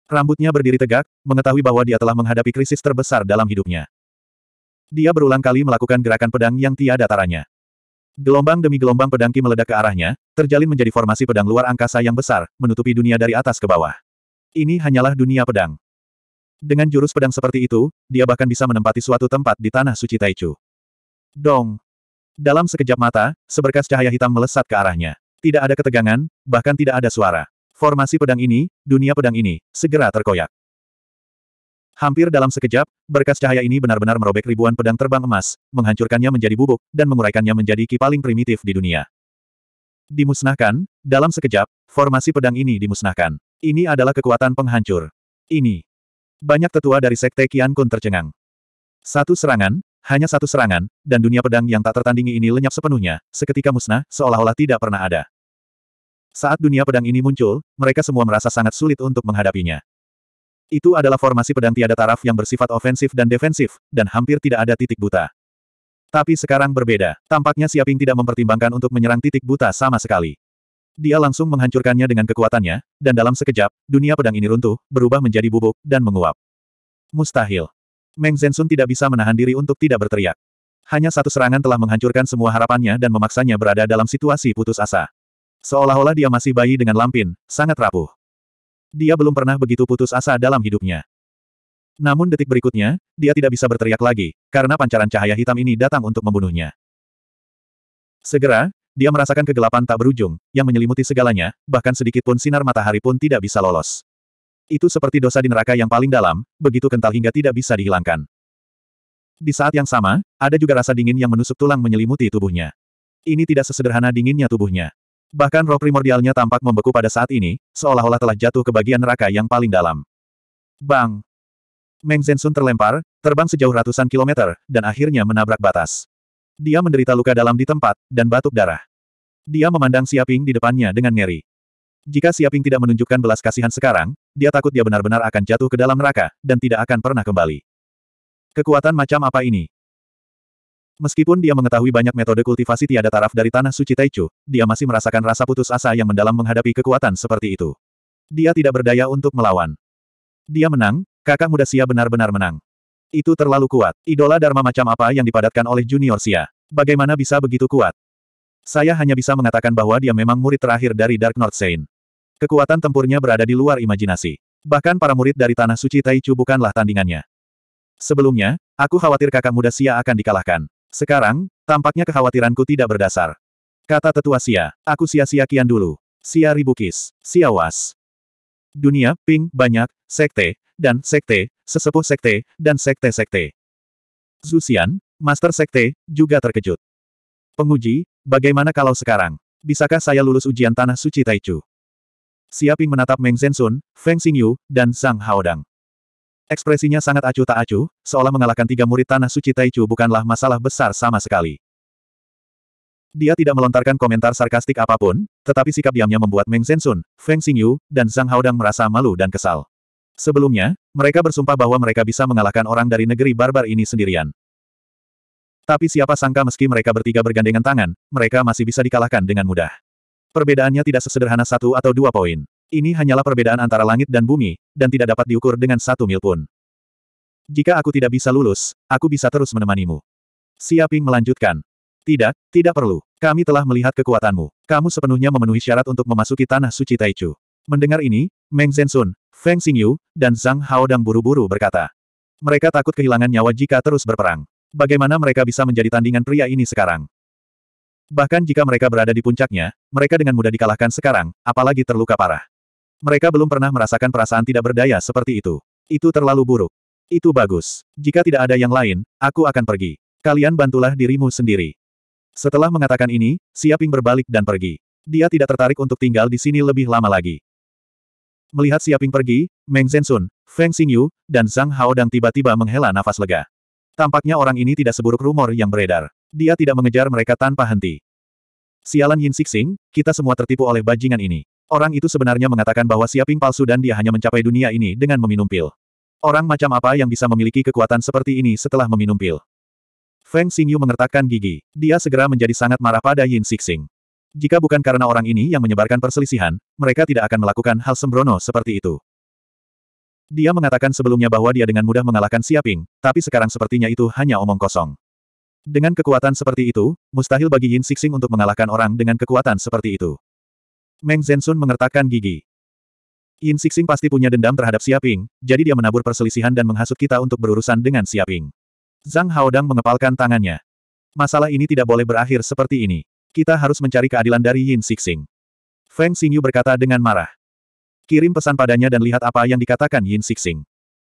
Rambutnya berdiri tegak, mengetahui bahwa dia telah menghadapi krisis terbesar dalam hidupnya. Dia berulang kali melakukan gerakan pedang yang tiada taranya. Gelombang demi gelombang pedang Ki meledak ke arahnya, terjalin menjadi formasi pedang luar angkasa yang besar, menutupi dunia dari atas ke bawah. Ini hanyalah dunia pedang. Dengan jurus pedang seperti itu, dia bahkan bisa menempati suatu tempat di tanah suci Taichu. Dong! Dalam sekejap mata, seberkas cahaya hitam melesat ke arahnya. Tidak ada ketegangan, bahkan tidak ada suara. Formasi pedang ini, dunia pedang ini, segera terkoyak. Hampir dalam sekejap, berkas cahaya ini benar-benar merobek ribuan pedang terbang emas, menghancurkannya menjadi bubuk, dan menguraikannya menjadi ki paling primitif di dunia. Dimusnahkan, dalam sekejap, formasi pedang ini dimusnahkan. Ini adalah kekuatan penghancur. Ini. Banyak tetua dari Sekte Kian Kun tercengang. Satu serangan, hanya satu serangan, dan dunia pedang yang tak tertandingi ini lenyap sepenuhnya, seketika musnah, seolah-olah tidak pernah ada. Saat dunia pedang ini muncul, mereka semua merasa sangat sulit untuk menghadapinya. Itu adalah formasi pedang tiada taraf yang bersifat ofensif dan defensif, dan hampir tidak ada titik buta. Tapi sekarang berbeda. Tampaknya Siaping tidak mempertimbangkan untuk menyerang titik buta sama sekali. Dia langsung menghancurkannya dengan kekuatannya, dan dalam sekejap, dunia pedang ini runtuh, berubah menjadi bubuk, dan menguap. Mustahil. Meng Zensun tidak bisa menahan diri untuk tidak berteriak. Hanya satu serangan telah menghancurkan semua harapannya dan memaksanya berada dalam situasi putus asa. Seolah-olah dia masih bayi dengan lampin, sangat rapuh dia belum pernah begitu putus asa dalam hidupnya. Namun detik berikutnya, dia tidak bisa berteriak lagi, karena pancaran cahaya hitam ini datang untuk membunuhnya. Segera, dia merasakan kegelapan tak berujung, yang menyelimuti segalanya, bahkan sedikit pun sinar matahari pun tidak bisa lolos. Itu seperti dosa di neraka yang paling dalam, begitu kental hingga tidak bisa dihilangkan. Di saat yang sama, ada juga rasa dingin yang menusuk tulang menyelimuti tubuhnya. Ini tidak sesederhana dinginnya tubuhnya. Bahkan roh primordialnya tampak membeku pada saat ini, seolah-olah telah jatuh ke bagian neraka yang paling dalam. Bang! Meng Zensun terlempar, terbang sejauh ratusan kilometer, dan akhirnya menabrak batas. Dia menderita luka dalam di tempat, dan batuk darah. Dia memandang Siaping di depannya dengan ngeri. Jika Siaping tidak menunjukkan belas kasihan sekarang, dia takut dia benar-benar akan jatuh ke dalam neraka, dan tidak akan pernah kembali. Kekuatan macam apa ini? Meskipun dia mengetahui banyak metode kultivasi tiada taraf dari tanah suci Taichu, dia masih merasakan rasa putus asa yang mendalam menghadapi kekuatan seperti itu. Dia tidak berdaya untuk melawan. Dia menang, kakak muda Sia benar-benar menang. Itu terlalu kuat. Idola Dharma macam apa yang dipadatkan oleh junior Sia? Bagaimana bisa begitu kuat? Saya hanya bisa mengatakan bahwa dia memang murid terakhir dari Dark North Saint. Kekuatan tempurnya berada di luar imajinasi. Bahkan para murid dari Tanah Suci Taichu bukanlah tandingannya. Sebelumnya, aku khawatir kakak muda Sia akan dikalahkan. Sekarang, tampaknya kekhawatiranku tidak berdasar. Kata tetua Sia, aku sia-sia kian dulu. Sia ribukis, sia was. Dunia, ping, banyak, sekte, dan sekte, sesepuh sekte, dan sekte-sekte. Zusian, master sekte, juga terkejut. Penguji, bagaimana kalau sekarang? Bisakah saya lulus ujian Tanah Suci Taichu? Siaping menatap Meng Zensun, Feng Xingyu, dan Sang Haodang. Ekspresinya sangat acuh tak acuh, seolah mengalahkan tiga murid tanah suci Taichu bukanlah masalah besar sama sekali. Dia tidak melontarkan komentar sarkastik apapun, tetapi sikap diamnya membuat Meng Zensun, Feng Xingyu, dan Zhang Haodang merasa malu dan kesal. Sebelumnya, mereka bersumpah bahwa mereka bisa mengalahkan orang dari negeri barbar ini sendirian. Tapi siapa sangka meski mereka bertiga bergandengan tangan, mereka masih bisa dikalahkan dengan mudah. Perbedaannya tidak sesederhana satu atau dua poin. Ini hanyalah perbedaan antara langit dan bumi, dan tidak dapat diukur dengan satu mil pun. Jika aku tidak bisa lulus, aku bisa terus menemanimu. Siaping melanjutkan. Tidak, tidak perlu. Kami telah melihat kekuatanmu. Kamu sepenuhnya memenuhi syarat untuk memasuki tanah suci Taichu. Mendengar ini, Meng Zhensun, Feng Xingyu, dan Zhang Haodang buru-buru berkata. Mereka takut kehilangan nyawa jika terus berperang. Bagaimana mereka bisa menjadi tandingan pria ini sekarang? Bahkan jika mereka berada di puncaknya, mereka dengan mudah dikalahkan sekarang, apalagi terluka parah. Mereka belum pernah merasakan perasaan tidak berdaya seperti itu. Itu terlalu buruk. Itu bagus. Jika tidak ada yang lain, aku akan pergi. Kalian bantulah dirimu sendiri. Setelah mengatakan ini, Siaping berbalik dan pergi. Dia tidak tertarik untuk tinggal di sini lebih lama lagi. Melihat Siaping pergi, Meng Zhensun, Feng Xingyu, dan Zhang Haodang tiba-tiba menghela nafas lega. Tampaknya orang ini tidak seburuk rumor yang beredar. Dia tidak mengejar mereka tanpa henti. Sialan Yin Sixing, kita semua tertipu oleh bajingan ini. Orang itu sebenarnya mengatakan bahwa Siaping palsu dan dia hanya mencapai dunia ini dengan meminum pil. Orang macam apa yang bisa memiliki kekuatan seperti ini setelah meminum pil? Feng Xingyu mengertakkan gigi. Dia segera menjadi sangat marah pada Yin Sixing. Jika bukan karena orang ini yang menyebarkan perselisihan, mereka tidak akan melakukan hal sembrono seperti itu. Dia mengatakan sebelumnya bahwa dia dengan mudah mengalahkan Siaping, tapi sekarang sepertinya itu hanya omong kosong. Dengan kekuatan seperti itu, mustahil bagi Yin Sixing untuk mengalahkan orang dengan kekuatan seperti itu. Meng Zensun mengertakkan gigi. Yin Sixing pasti punya dendam terhadap Siaping, jadi dia menabur perselisihan dan menghasut kita untuk berurusan dengan Siaping. Zhang Haodang mengepalkan tangannya. Masalah ini tidak boleh berakhir seperti ini. Kita harus mencari keadilan dari Yin Sixing. Feng Xingyu berkata dengan marah. Kirim pesan padanya dan lihat apa yang dikatakan Yin Sixing.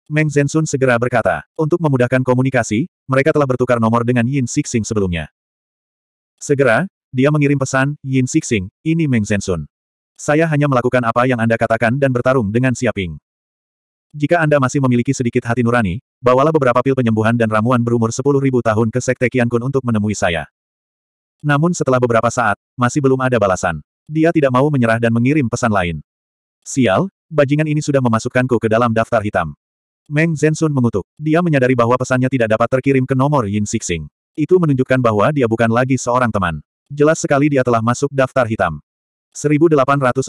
Meng Zensun segera berkata, untuk memudahkan komunikasi, mereka telah bertukar nomor dengan Yin Sixing sebelumnya. Segera, dia mengirim pesan, Yin Sixing, ini Meng Zensun. Saya hanya melakukan apa yang Anda katakan dan bertarung dengan Siaping. Jika Anda masih memiliki sedikit hati nurani, bawalah beberapa pil penyembuhan dan ramuan berumur 10.000 tahun ke Sekte Kun untuk menemui saya. Namun setelah beberapa saat, masih belum ada balasan. Dia tidak mau menyerah dan mengirim pesan lain. Sial, bajingan ini sudah memasukkanku ke dalam daftar hitam. Meng Zensun mengutuk. Dia menyadari bahwa pesannya tidak dapat terkirim ke nomor Yin Sixing. Itu menunjukkan bahwa dia bukan lagi seorang teman. Jelas sekali dia telah masuk daftar hitam. 1868.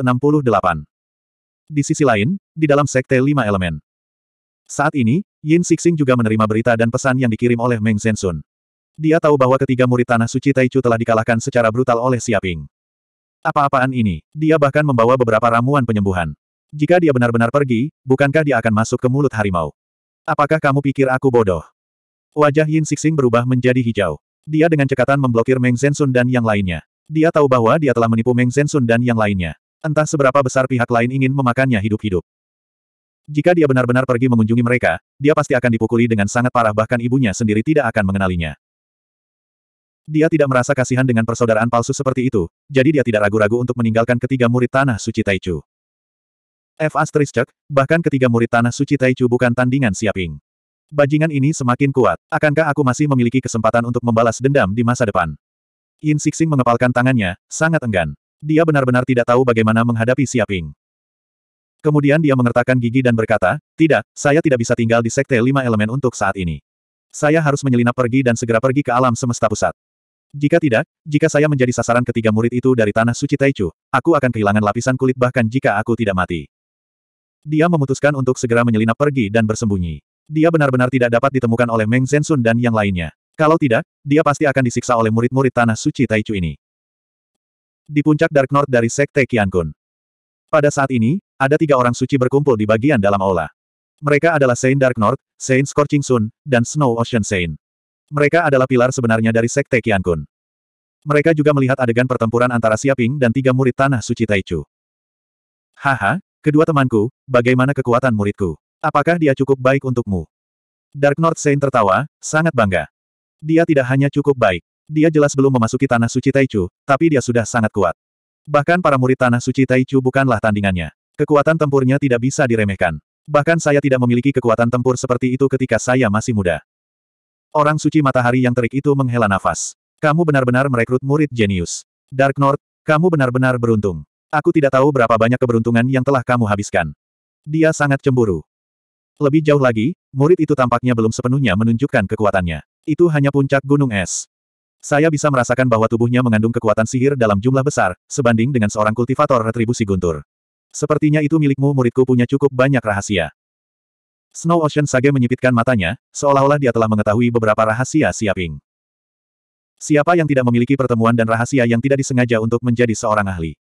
Di sisi lain, di dalam Sekte Lima Elemen. Saat ini, Yin Sixing juga menerima berita dan pesan yang dikirim oleh Meng Zensun. Dia tahu bahwa ketiga murid Tanah Suci Taichu telah dikalahkan secara brutal oleh Siaping. Apa-apaan ini, dia bahkan membawa beberapa ramuan penyembuhan. Jika dia benar-benar pergi, bukankah dia akan masuk ke mulut harimau? Apakah kamu pikir aku bodoh? Wajah Yin Sixing berubah menjadi hijau. Dia dengan cekatan memblokir Meng Zensun dan yang lainnya. Dia tahu bahwa dia telah menipu Meng Zensun dan yang lainnya. Entah seberapa besar pihak lain ingin memakannya hidup-hidup. Jika dia benar-benar pergi mengunjungi mereka, dia pasti akan dipukuli dengan sangat parah bahkan ibunya sendiri tidak akan mengenalinya. Dia tidak merasa kasihan dengan persaudaraan palsu seperti itu, jadi dia tidak ragu-ragu untuk meninggalkan ketiga murid Tanah Suci Taichu. F. Astrischek, bahkan ketiga murid Tanah Suci Taichu bukan tandingan Siaping. Bajingan ini semakin kuat. Akankah aku masih memiliki kesempatan untuk membalas dendam di masa depan? Yin Sixing mengepalkan tangannya, sangat enggan. Dia benar-benar tidak tahu bagaimana menghadapi Siaping. Kemudian dia mengertakkan gigi dan berkata, tidak, saya tidak bisa tinggal di Sekte Lima Elemen untuk saat ini. Saya harus menyelinap pergi dan segera pergi ke alam semesta pusat. Jika tidak, jika saya menjadi sasaran ketiga murid itu dari Tanah Suci Taichu, aku akan kehilangan lapisan kulit bahkan jika aku tidak mati. Dia memutuskan untuk segera menyelinap pergi dan bersembunyi. Dia benar-benar tidak dapat ditemukan oleh Meng Zensun dan yang lainnya. Kalau tidak, dia pasti akan disiksa oleh murid-murid tanah suci Taichu ini. Di puncak Dark North dari Sekte Qiankun. Pada saat ini, ada tiga orang suci berkumpul di bagian dalam aula. Mereka adalah Saint Dark North, Saint Scorching Sun, dan Snow Ocean Saint. Mereka adalah pilar sebenarnya dari Sekte Qiankun. Mereka juga melihat adegan pertempuran antara Siaping dan tiga murid tanah suci Taichu. Haha, kedua temanku, bagaimana kekuatan muridku? Apakah dia cukup baik untukmu? Dark North Saint tertawa, sangat bangga. Dia tidak hanya cukup baik. Dia jelas belum memasuki Tanah Suci Taichu, tapi dia sudah sangat kuat. Bahkan para murid Tanah Suci Taichu bukanlah tandingannya. Kekuatan tempurnya tidak bisa diremehkan. Bahkan saya tidak memiliki kekuatan tempur seperti itu ketika saya masih muda. Orang suci matahari yang terik itu menghela nafas. Kamu benar-benar merekrut murid jenius. Dark North, kamu benar-benar beruntung. Aku tidak tahu berapa banyak keberuntungan yang telah kamu habiskan. Dia sangat cemburu. Lebih jauh lagi, murid itu tampaknya belum sepenuhnya menunjukkan kekuatannya. Itu hanya puncak gunung es. Saya bisa merasakan bahwa tubuhnya mengandung kekuatan sihir dalam jumlah besar, sebanding dengan seorang kultivator retribusi guntur. Sepertinya itu milikmu muridku punya cukup banyak rahasia. Snow Ocean Sage menyipitkan matanya, seolah-olah dia telah mengetahui beberapa rahasia Siaping. Siapa yang tidak memiliki pertemuan dan rahasia yang tidak disengaja untuk menjadi seorang ahli?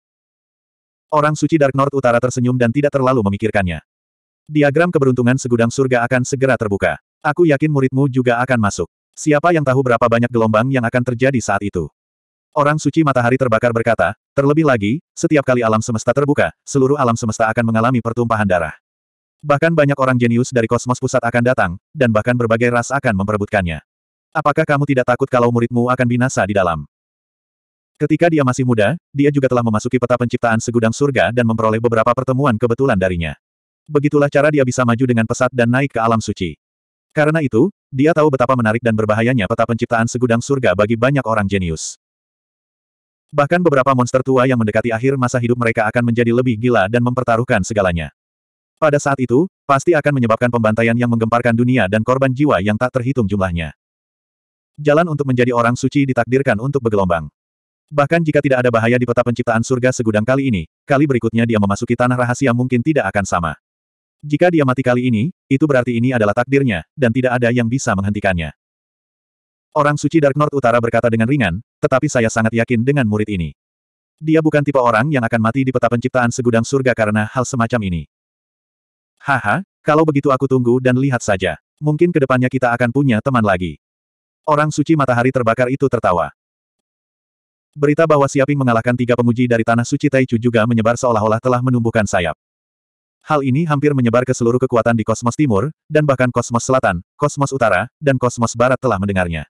Orang suci Dark North Utara tersenyum dan tidak terlalu memikirkannya. Diagram keberuntungan segudang surga akan segera terbuka. Aku yakin muridmu juga akan masuk. Siapa yang tahu berapa banyak gelombang yang akan terjadi saat itu? Orang suci matahari terbakar berkata, terlebih lagi, setiap kali alam semesta terbuka, seluruh alam semesta akan mengalami pertumpahan darah. Bahkan banyak orang jenius dari kosmos pusat akan datang, dan bahkan berbagai ras akan memperebutkannya. Apakah kamu tidak takut kalau muridmu akan binasa di dalam? Ketika dia masih muda, dia juga telah memasuki peta penciptaan segudang surga dan memperoleh beberapa pertemuan kebetulan darinya. Begitulah cara dia bisa maju dengan pesat dan naik ke alam suci. Karena itu, dia tahu betapa menarik dan berbahayanya peta penciptaan segudang surga bagi banyak orang jenius. Bahkan beberapa monster tua yang mendekati akhir masa hidup mereka akan menjadi lebih gila dan mempertaruhkan segalanya. Pada saat itu, pasti akan menyebabkan pembantaian yang menggemparkan dunia dan korban jiwa yang tak terhitung jumlahnya. Jalan untuk menjadi orang suci ditakdirkan untuk bergelombang. Bahkan jika tidak ada bahaya di peta penciptaan surga segudang kali ini, kali berikutnya dia memasuki tanah rahasia mungkin tidak akan sama. Jika dia mati kali ini, itu berarti ini adalah takdirnya, dan tidak ada yang bisa menghentikannya. Orang suci Dark North Utara berkata dengan ringan, tetapi saya sangat yakin dengan murid ini. Dia bukan tipe orang yang akan mati di peta penciptaan segudang surga karena hal semacam ini. Haha, kalau begitu aku tunggu dan lihat saja. Mungkin kedepannya kita akan punya teman lagi. Orang suci matahari terbakar itu tertawa. Berita bahwa Siaping mengalahkan tiga penguji dari Tanah Suci Taichu juga menyebar seolah-olah telah menumbuhkan sayap. Hal ini hampir menyebar ke seluruh kekuatan di kosmos timur, dan bahkan kosmos selatan, kosmos utara, dan kosmos barat telah mendengarnya.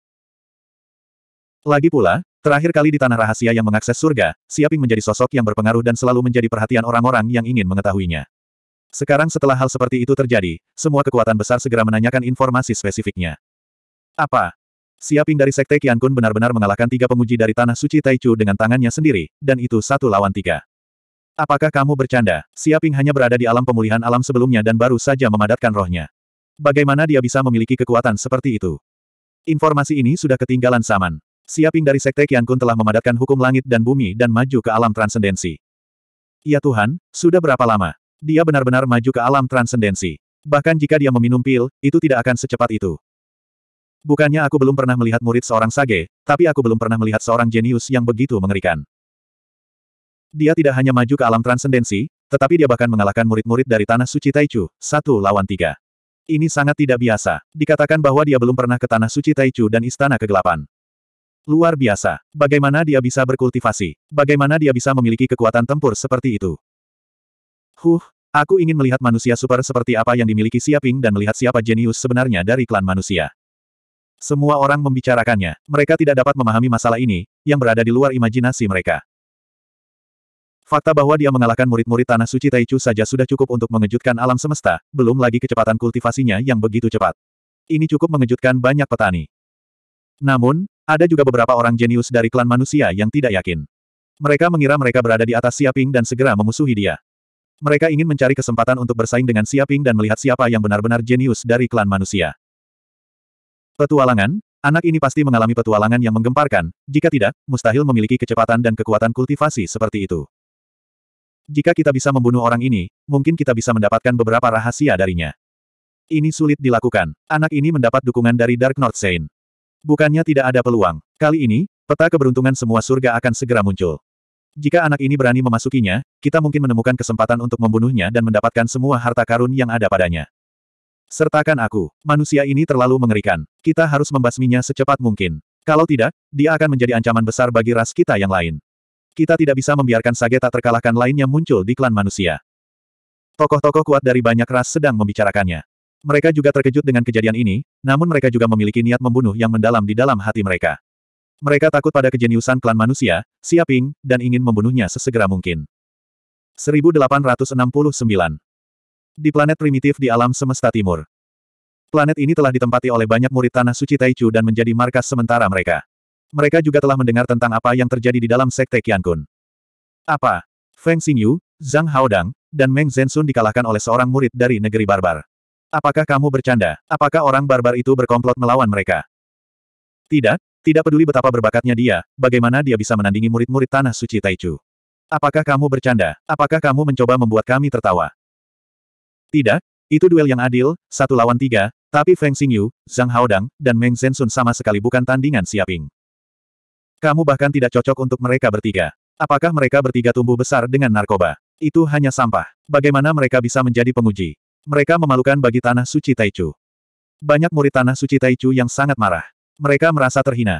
Lagi pula, terakhir kali di tanah rahasia yang mengakses surga, Siaping menjadi sosok yang berpengaruh dan selalu menjadi perhatian orang-orang yang ingin mengetahuinya. Sekarang setelah hal seperti itu terjadi, semua kekuatan besar segera menanyakan informasi spesifiknya. Apa? Siaping dari Sekte Qiankun benar-benar mengalahkan tiga penguji dari Tanah Suci Taichu dengan tangannya sendiri, dan itu satu lawan tiga. Apakah kamu bercanda? Siaping hanya berada di alam pemulihan alam sebelumnya dan baru saja memadatkan rohnya. Bagaimana dia bisa memiliki kekuatan seperti itu? Informasi ini sudah ketinggalan zaman. Siaping dari Sekte Kian Kun telah memadatkan hukum langit dan bumi dan maju ke alam transendensi. Ya Tuhan, sudah berapa lama? Dia benar-benar maju ke alam transendensi. Bahkan jika dia meminum pil, itu tidak akan secepat itu. Bukannya aku belum pernah melihat murid seorang sage, tapi aku belum pernah melihat seorang jenius yang begitu mengerikan. Dia tidak hanya maju ke alam transendensi, tetapi dia bahkan mengalahkan murid-murid dari Tanah Suci Taichu, satu lawan tiga. Ini sangat tidak biasa. Dikatakan bahwa dia belum pernah ke Tanah Suci Taichu dan Istana Kegelapan. Luar biasa. Bagaimana dia bisa berkultivasi? Bagaimana dia bisa memiliki kekuatan tempur seperti itu? Huh, aku ingin melihat manusia super seperti apa yang dimiliki Siaping dan melihat siapa jenius sebenarnya dari klan manusia. Semua orang membicarakannya. Mereka tidak dapat memahami masalah ini, yang berada di luar imajinasi mereka. Fakta bahwa dia mengalahkan murid-murid Tanah Suci Taichu saja sudah cukup untuk mengejutkan alam semesta, belum lagi kecepatan kultivasinya yang begitu cepat. Ini cukup mengejutkan banyak petani. Namun, ada juga beberapa orang jenius dari klan manusia yang tidak yakin. Mereka mengira mereka berada di atas Siaping dan segera memusuhi dia. Mereka ingin mencari kesempatan untuk bersaing dengan Siaping dan melihat siapa yang benar-benar jenius dari klan manusia. Petualangan, anak ini pasti mengalami petualangan yang menggemparkan, jika tidak, mustahil memiliki kecepatan dan kekuatan kultivasi seperti itu. Jika kita bisa membunuh orang ini, mungkin kita bisa mendapatkan beberapa rahasia darinya. Ini sulit dilakukan. Anak ini mendapat dukungan dari Dark North Saint. Bukannya tidak ada peluang. Kali ini, peta keberuntungan semua surga akan segera muncul. Jika anak ini berani memasukinya, kita mungkin menemukan kesempatan untuk membunuhnya dan mendapatkan semua harta karun yang ada padanya. Sertakan aku, manusia ini terlalu mengerikan. Kita harus membasminya secepat mungkin. Kalau tidak, dia akan menjadi ancaman besar bagi ras kita yang lain. Kita tidak bisa membiarkan sage tak terkalahkan lainnya muncul di klan manusia. Tokoh-tokoh kuat dari banyak ras sedang membicarakannya. Mereka juga terkejut dengan kejadian ini, namun mereka juga memiliki niat membunuh yang mendalam di dalam hati mereka. Mereka takut pada kejeniusan klan manusia, Siaping, dan ingin membunuhnya sesegera mungkin. 1869 Di planet primitif di alam semesta timur. Planet ini telah ditempati oleh banyak murid tanah suci Taichu dan menjadi markas sementara mereka. Mereka juga telah mendengar tentang apa yang terjadi di dalam Sekte Kun. Apa? Feng Xingyu, Zhang Haodang, dan Meng Zensun dikalahkan oleh seorang murid dari negeri barbar. Apakah kamu bercanda? Apakah orang barbar itu berkomplot melawan mereka? Tidak, tidak peduli betapa berbakatnya dia, bagaimana dia bisa menandingi murid-murid Tanah Suci Taichu. Apakah kamu bercanda? Apakah kamu mencoba membuat kami tertawa? Tidak, itu duel yang adil, satu lawan tiga, tapi Feng Xingyu, Zhang Haodang, dan Meng Zensun sama sekali bukan tandingan Siaping. Kamu bahkan tidak cocok untuk mereka bertiga. Apakah mereka bertiga tumbuh besar dengan narkoba? Itu hanya sampah. Bagaimana mereka bisa menjadi penguji? Mereka memalukan bagi Tanah Suci Taichu. Banyak murid Tanah Suci Taichu yang sangat marah. Mereka merasa terhina.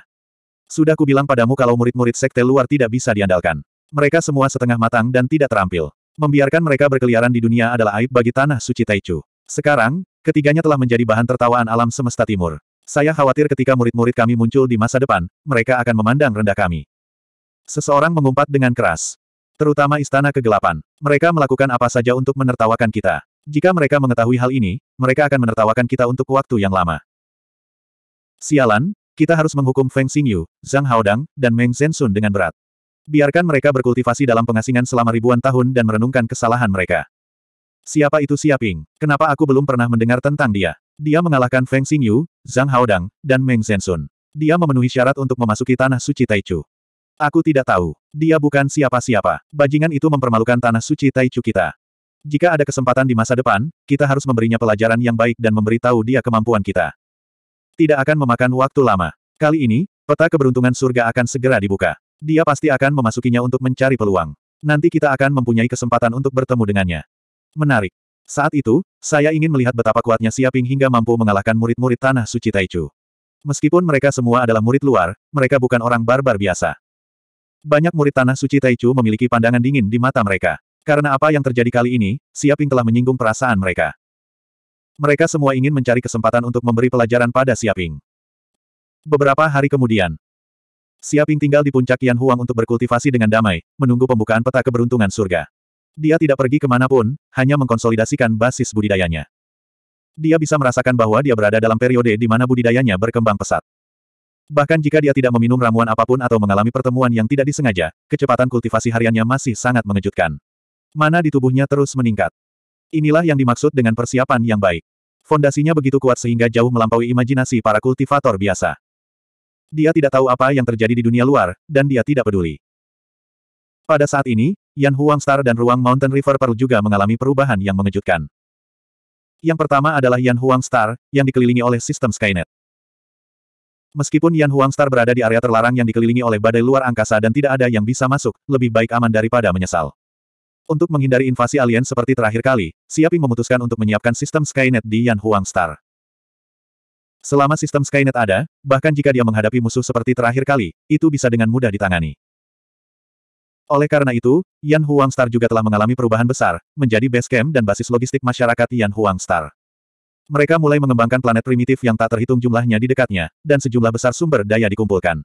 Sudah kubilang padamu kalau murid-murid sekte luar tidak bisa diandalkan. Mereka semua setengah matang dan tidak terampil. Membiarkan mereka berkeliaran di dunia adalah aib bagi Tanah Suci Taichu. Sekarang, ketiganya telah menjadi bahan tertawaan alam semesta timur. Saya khawatir ketika murid-murid kami muncul di masa depan, mereka akan memandang rendah kami. Seseorang mengumpat dengan keras. Terutama istana kegelapan. Mereka melakukan apa saja untuk menertawakan kita. Jika mereka mengetahui hal ini, mereka akan menertawakan kita untuk waktu yang lama. Sialan, kita harus menghukum Feng Xingyu, Zhang Haodang, dan Meng Zhensun dengan berat. Biarkan mereka berkultivasi dalam pengasingan selama ribuan tahun dan merenungkan kesalahan mereka. Siapa itu Siaping? Kenapa aku belum pernah mendengar tentang dia? Dia mengalahkan Feng Xingyu, Zhang Haodang, dan Meng Zhensun. Dia memenuhi syarat untuk memasuki tanah suci Taichu. Aku tidak tahu. Dia bukan siapa-siapa. Bajingan itu mempermalukan tanah suci Taichu kita. Jika ada kesempatan di masa depan, kita harus memberinya pelajaran yang baik dan memberitahu dia kemampuan kita. Tidak akan memakan waktu lama. Kali ini, peta keberuntungan surga akan segera dibuka. Dia pasti akan memasukinya untuk mencari peluang. Nanti kita akan mempunyai kesempatan untuk bertemu dengannya. Menarik. Saat itu, saya ingin melihat betapa kuatnya Siaping hingga mampu mengalahkan murid-murid tanah suci Taichu. Meskipun mereka semua adalah murid luar, mereka bukan orang barbar biasa. Banyak murid tanah suci Taichu memiliki pandangan dingin di mata mereka. Karena apa yang terjadi kali ini, Siaping telah menyinggung perasaan mereka. Mereka semua ingin mencari kesempatan untuk memberi pelajaran pada Siaping. Beberapa hari kemudian, Siaping tinggal di puncak Yan Huang untuk berkultivasi dengan damai, menunggu pembukaan peta keberuntungan surga. Dia tidak pergi kemanapun, hanya mengkonsolidasikan basis budidayanya. Dia bisa merasakan bahwa dia berada dalam periode di mana budidayanya berkembang pesat. Bahkan jika dia tidak meminum ramuan apapun atau mengalami pertemuan yang tidak disengaja, kecepatan kultivasi hariannya masih sangat mengejutkan. Mana di tubuhnya terus meningkat. Inilah yang dimaksud dengan persiapan yang baik. Fondasinya begitu kuat sehingga jauh melampaui imajinasi para kultivator biasa. Dia tidak tahu apa yang terjadi di dunia luar, dan dia tidak peduli. Pada saat ini, Yan Huang Star dan Ruang Mountain River Pearl juga mengalami perubahan yang mengejutkan. Yang pertama adalah Yan Huang Star, yang dikelilingi oleh sistem Skynet. Meskipun Yan Huang Star berada di area terlarang yang dikelilingi oleh badai luar angkasa dan tidak ada yang bisa masuk, lebih baik aman daripada menyesal. Untuk menghindari invasi alien seperti terakhir kali, Siaping memutuskan untuk menyiapkan sistem Skynet di Yan Huang Star. Selama sistem Skynet ada, bahkan jika dia menghadapi musuh seperti terakhir kali, itu bisa dengan mudah ditangani. Oleh karena itu, Yan Huang Star juga telah mengalami perubahan besar, menjadi base camp dan basis logistik masyarakat Yan Huang Star. Mereka mulai mengembangkan planet primitif yang tak terhitung jumlahnya di dekatnya, dan sejumlah besar sumber daya dikumpulkan.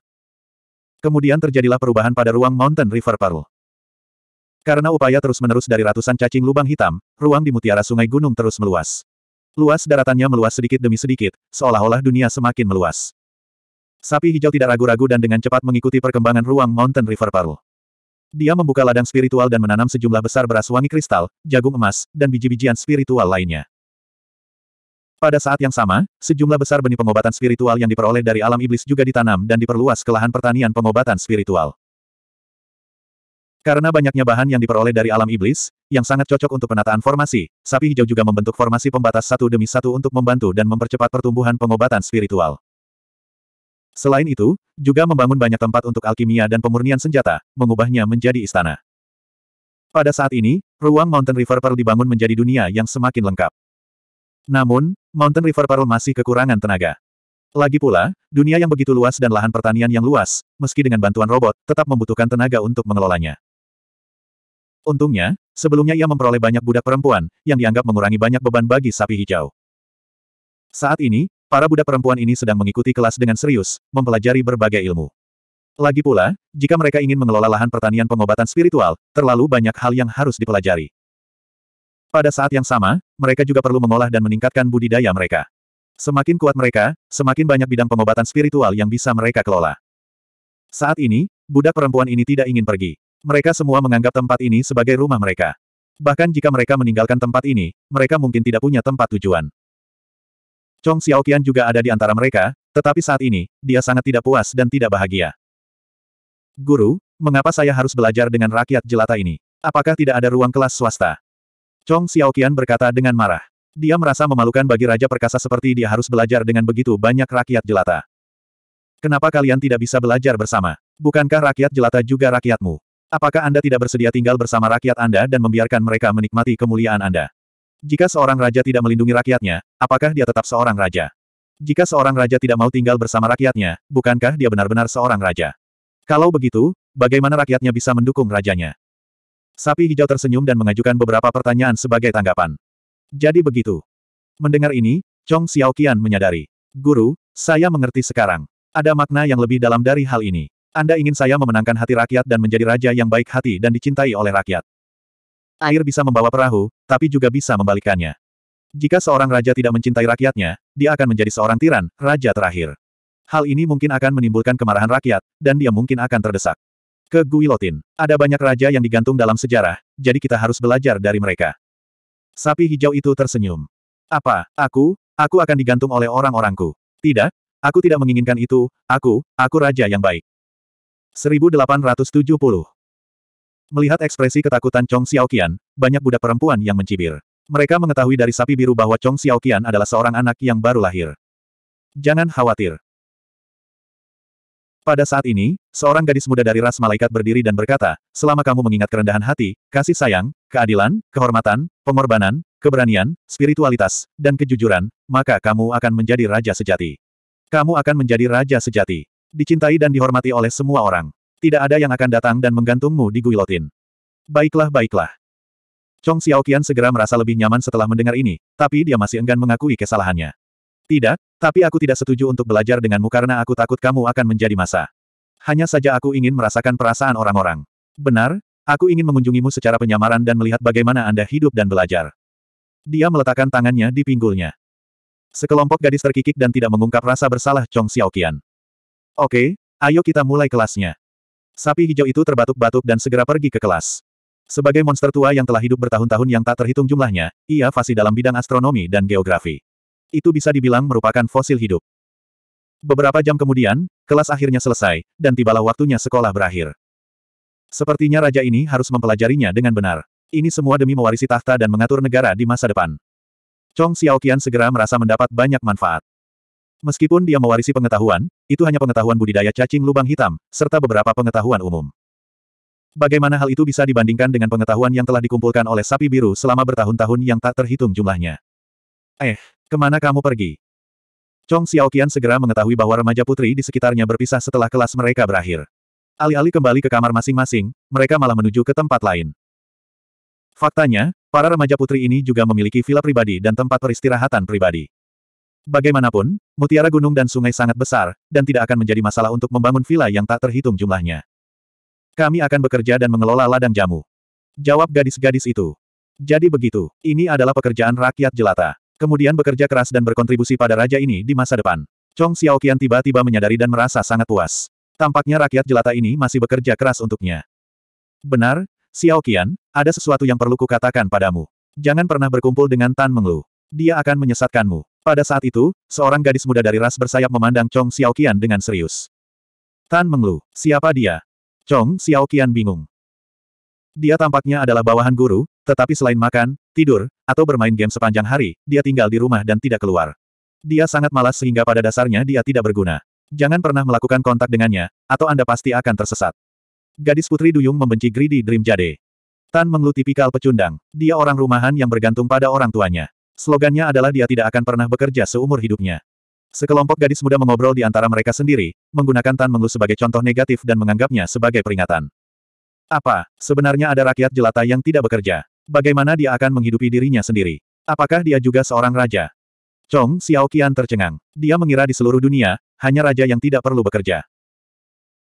Kemudian terjadilah perubahan pada ruang Mountain River Pearl. Karena upaya terus-menerus dari ratusan cacing lubang hitam, ruang di mutiara sungai gunung terus meluas. Luas daratannya meluas sedikit demi sedikit, seolah-olah dunia semakin meluas. Sapi hijau tidak ragu-ragu dan dengan cepat mengikuti perkembangan ruang Mountain River Pearl. Dia membuka ladang spiritual dan menanam sejumlah besar beras wangi kristal, jagung emas, dan biji-bijian spiritual lainnya. Pada saat yang sama, sejumlah besar benih pengobatan spiritual yang diperoleh dari alam iblis juga ditanam dan diperluas ke lahan pertanian pengobatan spiritual. Karena banyaknya bahan yang diperoleh dari alam iblis, yang sangat cocok untuk penataan formasi, sapi hijau juga membentuk formasi pembatas satu demi satu untuk membantu dan mempercepat pertumbuhan pengobatan spiritual. Selain itu, juga membangun banyak tempat untuk alkimia dan pemurnian senjata, mengubahnya menjadi istana. Pada saat ini, ruang Mountain River Pearl dibangun menjadi dunia yang semakin lengkap. Namun, Mountain River Pearl masih kekurangan tenaga. Lagi pula, dunia yang begitu luas dan lahan pertanian yang luas, meski dengan bantuan robot, tetap membutuhkan tenaga untuk mengelolanya. Untungnya, sebelumnya ia memperoleh banyak budak perempuan, yang dianggap mengurangi banyak beban bagi sapi hijau. Saat ini, Para budak perempuan ini sedang mengikuti kelas dengan serius, mempelajari berbagai ilmu. Lagi pula, jika mereka ingin mengelola lahan pertanian pengobatan spiritual, terlalu banyak hal yang harus dipelajari. Pada saat yang sama, mereka juga perlu mengolah dan meningkatkan budidaya mereka. Semakin kuat mereka, semakin banyak bidang pengobatan spiritual yang bisa mereka kelola. Saat ini, budak perempuan ini tidak ingin pergi. Mereka semua menganggap tempat ini sebagai rumah mereka. Bahkan jika mereka meninggalkan tempat ini, mereka mungkin tidak punya tempat tujuan. Chong Xiaoqian juga ada di antara mereka, tetapi saat ini, dia sangat tidak puas dan tidak bahagia. Guru, mengapa saya harus belajar dengan rakyat jelata ini? Apakah tidak ada ruang kelas swasta? Chong Xiaoqian berkata dengan marah. Dia merasa memalukan bagi Raja Perkasa seperti dia harus belajar dengan begitu banyak rakyat jelata. Kenapa kalian tidak bisa belajar bersama? Bukankah rakyat jelata juga rakyatmu? Apakah Anda tidak bersedia tinggal bersama rakyat Anda dan membiarkan mereka menikmati kemuliaan Anda? Jika seorang raja tidak melindungi rakyatnya, apakah dia tetap seorang raja? Jika seorang raja tidak mau tinggal bersama rakyatnya, bukankah dia benar-benar seorang raja? Kalau begitu, bagaimana rakyatnya bisa mendukung rajanya? Sapi hijau tersenyum dan mengajukan beberapa pertanyaan sebagai tanggapan. Jadi begitu. Mendengar ini, Chong Xiaoqian menyadari. Guru, saya mengerti sekarang. Ada makna yang lebih dalam dari hal ini. Anda ingin saya memenangkan hati rakyat dan menjadi raja yang baik hati dan dicintai oleh rakyat. Air bisa membawa perahu, tapi juga bisa membalikkannya. Jika seorang raja tidak mencintai rakyatnya, dia akan menjadi seorang tiran, raja terakhir. Hal ini mungkin akan menimbulkan kemarahan rakyat, dan dia mungkin akan terdesak. Ke Guilotin, ada banyak raja yang digantung dalam sejarah, jadi kita harus belajar dari mereka. Sapi hijau itu tersenyum. Apa, aku, aku akan digantung oleh orang-orangku. Tidak, aku tidak menginginkan itu, aku, aku raja yang baik. 1870 Melihat ekspresi ketakutan Chong Xiaoqian, banyak budak perempuan yang mencibir. Mereka mengetahui dari sapi biru bahwa Chong Xiaoqian adalah seorang anak yang baru lahir. Jangan khawatir. Pada saat ini, seorang gadis muda dari ras malaikat berdiri dan berkata, selama kamu mengingat kerendahan hati, kasih sayang, keadilan, kehormatan, pengorbanan, keberanian, spiritualitas, dan kejujuran, maka kamu akan menjadi raja sejati. Kamu akan menjadi raja sejati. Dicintai dan dihormati oleh semua orang. Tidak ada yang akan datang dan menggantungmu di Guilotin. Baiklah, baiklah. Chong Xiaoqian segera merasa lebih nyaman setelah mendengar ini, tapi dia masih enggan mengakui kesalahannya. Tidak, tapi aku tidak setuju untuk belajar denganmu karena aku takut kamu akan menjadi masa. Hanya saja aku ingin merasakan perasaan orang-orang. Benar, aku ingin mengunjungimu secara penyamaran dan melihat bagaimana Anda hidup dan belajar. Dia meletakkan tangannya di pinggulnya. Sekelompok gadis terkikik dan tidak mengungkap rasa bersalah Chong Xiaoqian. Oke, ayo kita mulai kelasnya. Sapi hijau itu terbatuk-batuk dan segera pergi ke kelas. Sebagai monster tua yang telah hidup bertahun-tahun yang tak terhitung jumlahnya, ia fasih dalam bidang astronomi dan geografi. Itu bisa dibilang merupakan fosil hidup. Beberapa jam kemudian, kelas akhirnya selesai, dan tibalah waktunya sekolah berakhir. Sepertinya raja ini harus mempelajarinya dengan benar. Ini semua demi mewarisi tahta dan mengatur negara di masa depan. Chong Xiaoqian segera merasa mendapat banyak manfaat. Meskipun dia mewarisi pengetahuan, itu hanya pengetahuan budidaya cacing lubang hitam, serta beberapa pengetahuan umum. Bagaimana hal itu bisa dibandingkan dengan pengetahuan yang telah dikumpulkan oleh sapi biru selama bertahun-tahun yang tak terhitung jumlahnya? Eh, kemana kamu pergi? Chong Xiaoqian segera mengetahui bahwa remaja putri di sekitarnya berpisah setelah kelas mereka berakhir. Alih-alih kembali ke kamar masing-masing, mereka malah menuju ke tempat lain. Faktanya, para remaja putri ini juga memiliki villa pribadi dan tempat peristirahatan pribadi. Bagaimanapun, mutiara gunung dan sungai sangat besar, dan tidak akan menjadi masalah untuk membangun villa yang tak terhitung jumlahnya. Kami akan bekerja dan mengelola ladang jamu. Jawab gadis-gadis itu. Jadi begitu, ini adalah pekerjaan rakyat jelata. Kemudian bekerja keras dan berkontribusi pada raja ini di masa depan. Chong Xiaoqian tiba-tiba menyadari dan merasa sangat puas. Tampaknya rakyat jelata ini masih bekerja keras untuknya. Benar, Xiaoqian, ada sesuatu yang perlu kukatakan padamu. Jangan pernah berkumpul dengan Tan Menglu. Dia akan menyesatkanmu. Pada saat itu, seorang gadis muda dari ras bersayap memandang Chong Xiaoqian dengan serius. Tan mengeluh, siapa dia? Chong Xiaoqian bingung. Dia tampaknya adalah bawahan guru, tetapi selain makan, tidur, atau bermain game sepanjang hari, dia tinggal di rumah dan tidak keluar. Dia sangat malas sehingga pada dasarnya dia tidak berguna. Jangan pernah melakukan kontak dengannya, atau Anda pasti akan tersesat. Gadis putri Duyung membenci Greedy Dream Jade. Tan Menglu tipikal pecundang. Dia orang rumahan yang bergantung pada orang tuanya. Slogannya adalah dia tidak akan pernah bekerja seumur hidupnya. Sekelompok gadis muda mengobrol di antara mereka sendiri, menggunakan Tan Menglu sebagai contoh negatif dan menganggapnya sebagai peringatan. Apa, sebenarnya ada rakyat jelata yang tidak bekerja? Bagaimana dia akan menghidupi dirinya sendiri? Apakah dia juga seorang raja? Chong Xiaoqian tercengang. Dia mengira di seluruh dunia, hanya raja yang tidak perlu bekerja.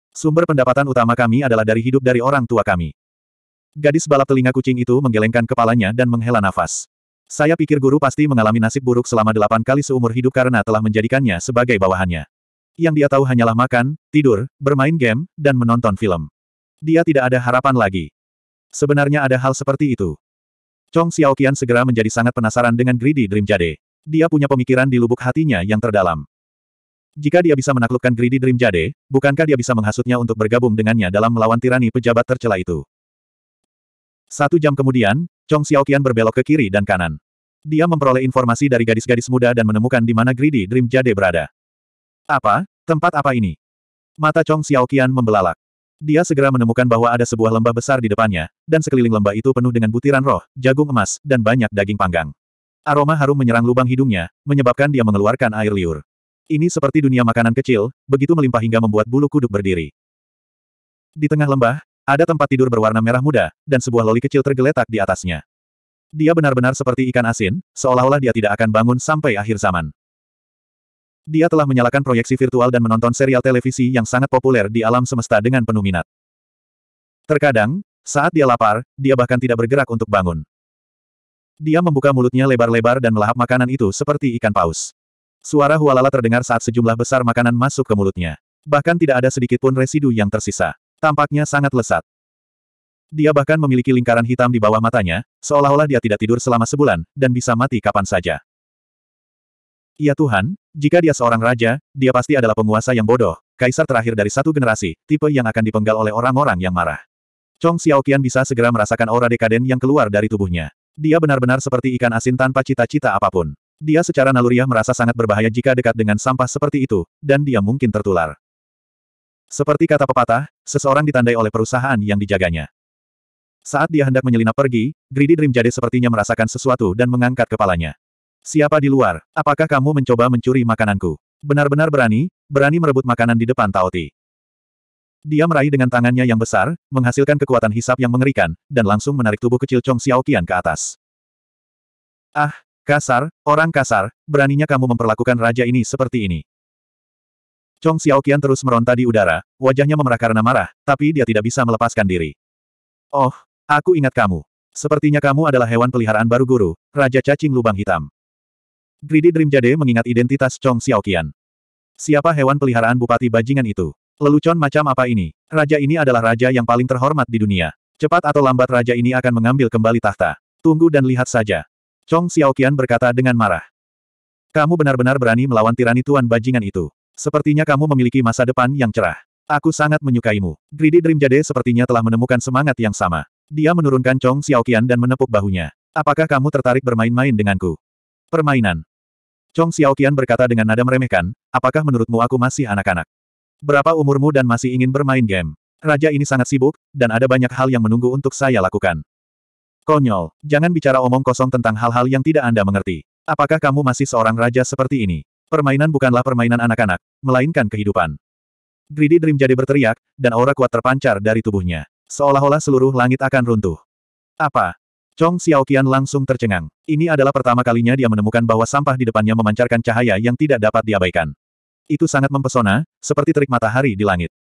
Sumber pendapatan utama kami adalah dari hidup dari orang tua kami. Gadis balap telinga kucing itu menggelengkan kepalanya dan menghela nafas. Saya pikir guru pasti mengalami nasib buruk selama delapan kali seumur hidup karena telah menjadikannya sebagai bawahannya. Yang dia tahu hanyalah makan, tidur, bermain game, dan menonton film. Dia tidak ada harapan lagi. Sebenarnya ada hal seperti itu. Chong Xiaoqian segera menjadi sangat penasaran dengan Greedy Dream Jade. Dia punya pemikiran di lubuk hatinya yang terdalam. Jika dia bisa menaklukkan Greedy Dream Jade, bukankah dia bisa menghasutnya untuk bergabung dengannya dalam melawan tirani pejabat tercela itu? Satu jam kemudian, Chong Xiaoqian berbelok ke kiri dan kanan. Dia memperoleh informasi dari gadis-gadis muda dan menemukan di mana Greedy Dream Jade berada. Apa? Tempat apa ini? Mata Chong Xiaoqian membelalak. Dia segera menemukan bahwa ada sebuah lembah besar di depannya, dan sekeliling lembah itu penuh dengan butiran roh, jagung emas, dan banyak daging panggang. Aroma harum menyerang lubang hidungnya, menyebabkan dia mengeluarkan air liur. Ini seperti dunia makanan kecil, begitu melimpah hingga membuat bulu kuduk berdiri. Di tengah lembah, ada tempat tidur berwarna merah muda, dan sebuah loli kecil tergeletak di atasnya. Dia benar-benar seperti ikan asin, seolah-olah dia tidak akan bangun sampai akhir zaman. Dia telah menyalakan proyeksi virtual dan menonton serial televisi yang sangat populer di alam semesta dengan penuh minat. Terkadang, saat dia lapar, dia bahkan tidak bergerak untuk bangun. Dia membuka mulutnya lebar-lebar dan melahap makanan itu seperti ikan paus. Suara hualala terdengar saat sejumlah besar makanan masuk ke mulutnya. Bahkan tidak ada sedikit pun residu yang tersisa. Tampaknya sangat lesat. Dia bahkan memiliki lingkaran hitam di bawah matanya, seolah-olah dia tidak tidur selama sebulan, dan bisa mati kapan saja. Ya Tuhan, jika dia seorang raja, dia pasti adalah penguasa yang bodoh, kaisar terakhir dari satu generasi, tipe yang akan dipenggal oleh orang-orang yang marah. Chong Xiaoqian bisa segera merasakan aura dekaden yang keluar dari tubuhnya. Dia benar-benar seperti ikan asin tanpa cita-cita apapun. Dia secara naluriah merasa sangat berbahaya jika dekat dengan sampah seperti itu, dan dia mungkin tertular. Seperti kata pepatah, seseorang ditandai oleh perusahaan yang dijaganya. Saat dia hendak menyelinap pergi, Greedy Dream Jade sepertinya merasakan sesuatu dan mengangkat kepalanya. Siapa di luar? Apakah kamu mencoba mencuri makananku? Benar-benar berani, berani merebut makanan di depan Taoti. Dia meraih dengan tangannya yang besar, menghasilkan kekuatan hisap yang mengerikan, dan langsung menarik tubuh kecil Chong Xiaoqian ke atas. Ah, kasar, orang kasar, beraninya kamu memperlakukan raja ini seperti ini. Chong Xiaoqian terus meronta di udara, wajahnya memerah karena marah, tapi dia tidak bisa melepaskan diri. Oh, aku ingat kamu. Sepertinya kamu adalah hewan peliharaan baru guru, Raja Cacing Lubang Hitam. Greedy Dream Jade mengingat identitas Chong Xiaoqian. Siapa hewan peliharaan Bupati Bajingan itu? Lelucon macam apa ini? Raja ini adalah raja yang paling terhormat di dunia. Cepat atau lambat raja ini akan mengambil kembali tahta. Tunggu dan lihat saja. Chong Xiaoqian berkata dengan marah. Kamu benar-benar berani melawan tirani Tuan Bajingan itu. Sepertinya kamu memiliki masa depan yang cerah. Aku sangat menyukaimu. Greedy Dream Jade sepertinya telah menemukan semangat yang sama. Dia menurunkan Chong Xiaoqian dan menepuk bahunya. Apakah kamu tertarik bermain-main denganku? Permainan. Chong Xiaoqian berkata dengan nada meremehkan, apakah menurutmu aku masih anak-anak? Berapa umurmu dan masih ingin bermain game? Raja ini sangat sibuk, dan ada banyak hal yang menunggu untuk saya lakukan. Konyol, jangan bicara omong kosong tentang hal-hal yang tidak Anda mengerti. Apakah kamu masih seorang raja seperti ini? Permainan bukanlah permainan anak-anak, melainkan kehidupan. Greedy Dream jadi berteriak, dan aura kuat terpancar dari tubuhnya. Seolah-olah seluruh langit akan runtuh. Apa? Chong Xiaoqian langsung tercengang. Ini adalah pertama kalinya dia menemukan bahwa sampah di depannya memancarkan cahaya yang tidak dapat diabaikan. Itu sangat mempesona, seperti terik matahari di langit.